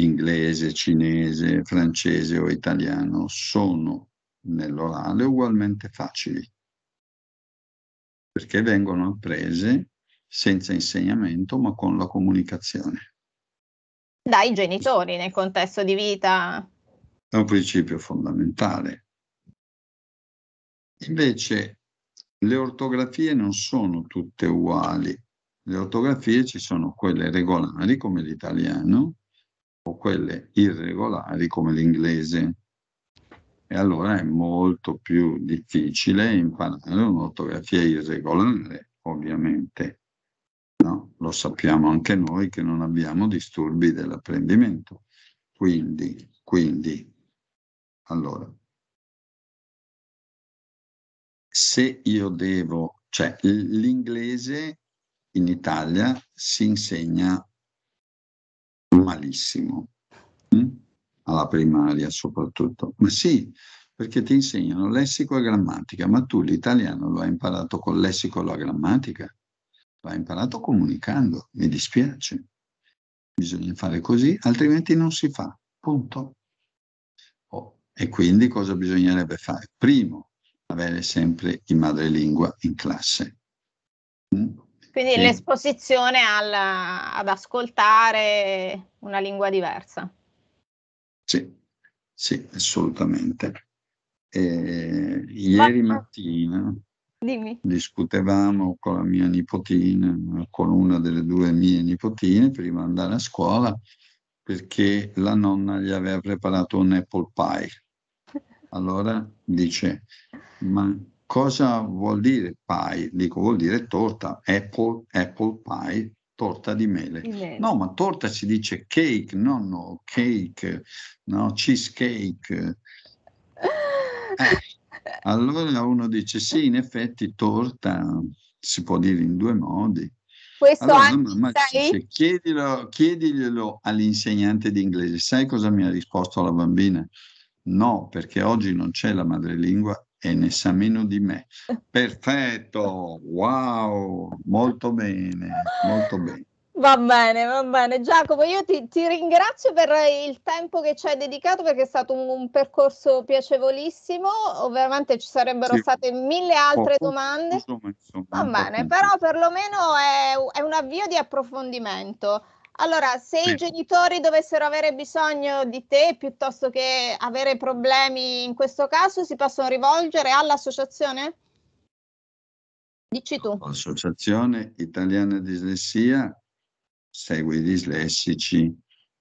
inglese, cinese, francese o italiano sono nell'orale ugualmente facili, perché vengono apprese senza insegnamento ma con la comunicazione. Dai genitori nel contesto di vita. È un principio fondamentale. Invece le ortografie non sono tutte uguali. Le ortografie ci sono quelle regolari come l'italiano, o quelle irregolari come l'inglese. E allora è molto più difficile imparare un'ortografia irregolare, ovviamente. No? Lo sappiamo anche noi che non abbiamo disturbi dell'apprendimento. Quindi, quindi, allora, se io devo, cioè l'inglese in Italia si insegna malissimo, mh? Hm? alla primaria soprattutto. Ma sì, perché ti insegnano lessico e grammatica, ma tu l'italiano lo hai imparato con lessico e la grammatica, lo hai imparato comunicando, mi dispiace. Bisogna fare così, altrimenti non si fa, punto. Oh, e quindi cosa bisognerebbe fare? Primo, avere sempre in madrelingua in classe. Mm? Quindi sì. l'esposizione al, ad ascoltare una lingua diversa. Sì, sì, assolutamente. E ieri mattina Dimmi. discutevamo con la mia nipotina, con una delle due mie nipotine prima di andare a scuola, perché la nonna gli aveva preparato un apple pie. (laughs) Allora dice, ma Cosa vuol dire pie? Dico, vuol dire torta, apple, apple pie, torta di mele. mele. No, ma torta si dice cake, no, no, cake, no, cheesecake. (laughs) Eh, allora uno dice, sì, in effetti torta si può dire in due modi. Questo allora, anche, ma, sai... chiedilo, chiediglielo all'insegnante di inglese. Sai cosa mi ha risposto la bambina? No, perché oggi non c'è la madrelingua e ne sa meno di me. (laughs) Perfetto, wow, molto bene, molto bene. Va bene, va bene. Giacomo, io ti, ti, ringrazio per il tempo che ci hai dedicato perché è stato un, un percorso piacevolissimo. Ovviamente ci sarebbero sì. state mille altre oh, domande. Insomma, insomma, va bene, però perlomeno è, è un avvio di approfondimento. Allora, se sì. i genitori dovessero avere bisogno di te piuttosto che avere problemi in questo caso, si possono rivolgere all'associazione? Dici tu. Associazione Italiana Dislessia segue i dislessici.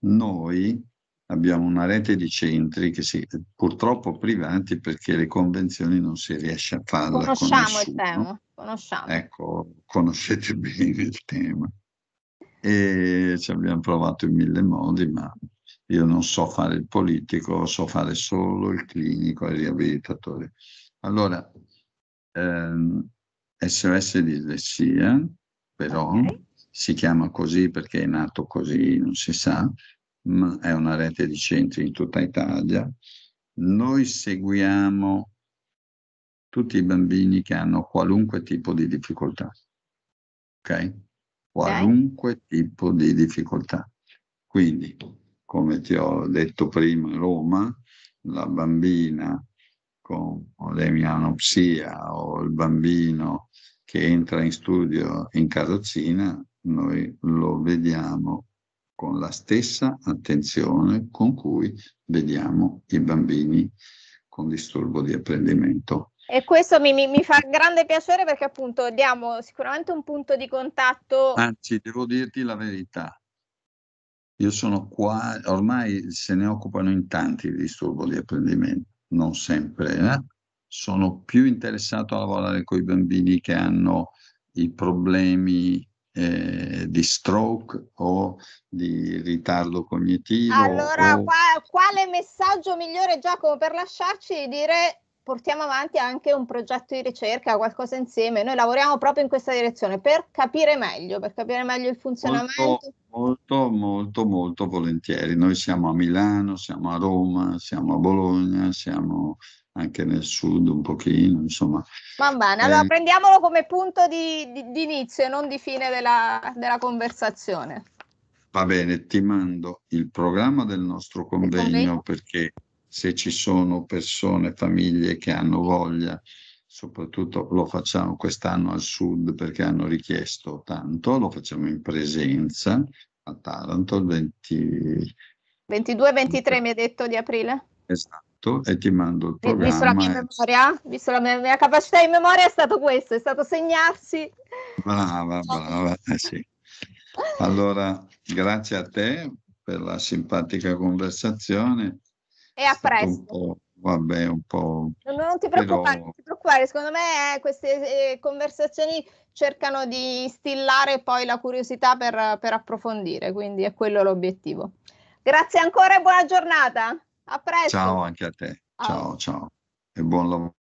Noi abbiamo una rete di centri che si, purtroppo privati perché le convenzioni non si riesce a farla. Conosciamo il tema, conosciamo. Ecco, conoscete (laughs) bene il tema e ci abbiamo provato in mille modi, ma io non so fare il politico, so fare solo il clinico e il riabilitatore. Allora, ehm, SOS dislessia, eh, però, okay. si chiama così perché è nato così, non si sa, ma è una rete di centri in tutta Italia. Noi seguiamo tutti i bambini che hanno qualunque tipo di difficoltà. Ok? qualunque tipo di difficoltà. Quindi, come ti ho detto prima, a Roma, la bambina con l'emianopsia o il bambino che entra in studio in carrozzina, noi lo vediamo con la stessa attenzione con cui vediamo i bambini con disturbo di apprendimento e questo mi, mi, mi, fa grande piacere perché appunto diamo sicuramente un punto di contatto. Anzi, devo dirti la verità. Io sono qua, ormai se ne occupano in tanti di disturbo di apprendimento, non sempre. Eh? Sono più interessato a lavorare con i bambini che hanno i problemi eh, di stroke o di ritardo cognitivo. Allora, o... quale messaggio migliore Giacomo per lasciarci dire portiamo avanti anche un progetto di ricerca, qualcosa insieme. Noi lavoriamo proprio in questa direzione per capire meglio, per capire meglio il funzionamento. Molto, molto, molto, molto volentieri. Noi siamo a Milano, siamo a Roma, siamo a Bologna, siamo anche nel sud un pochino, insomma. Va bene, allora eh, prendiamolo come punto di, di, di, inizio e non di fine della, della, conversazione. Va bene, ti mando il programma del nostro convegno. convegno. perché se ci sono persone, famiglie che hanno voglia, soprattutto lo facciamo quest'anno al sud perché hanno richiesto tanto, lo facciamo in presenza a Taranto il 20... 22-23 mi hai detto di aprile? Esatto, e ti mando il programma. Visto la mia memoria, visto la mia, mia capacità di memoria è stato questo, è stato segnarsi. Brava, brava, eh sì. Allora, grazie a te per la simpatica conversazione e a presto. Vabbè, un po'. Non, non ti preoccupare, però... non ti preoccupare. Secondo me eh, queste eh, conversazioni cercano di stillare poi la curiosità per, per approfondire, quindi è quello l'obiettivo. Grazie ancora e buona giornata. A presto. Ciao anche a te. Ciao, ciao, ciao. e buon lavoro.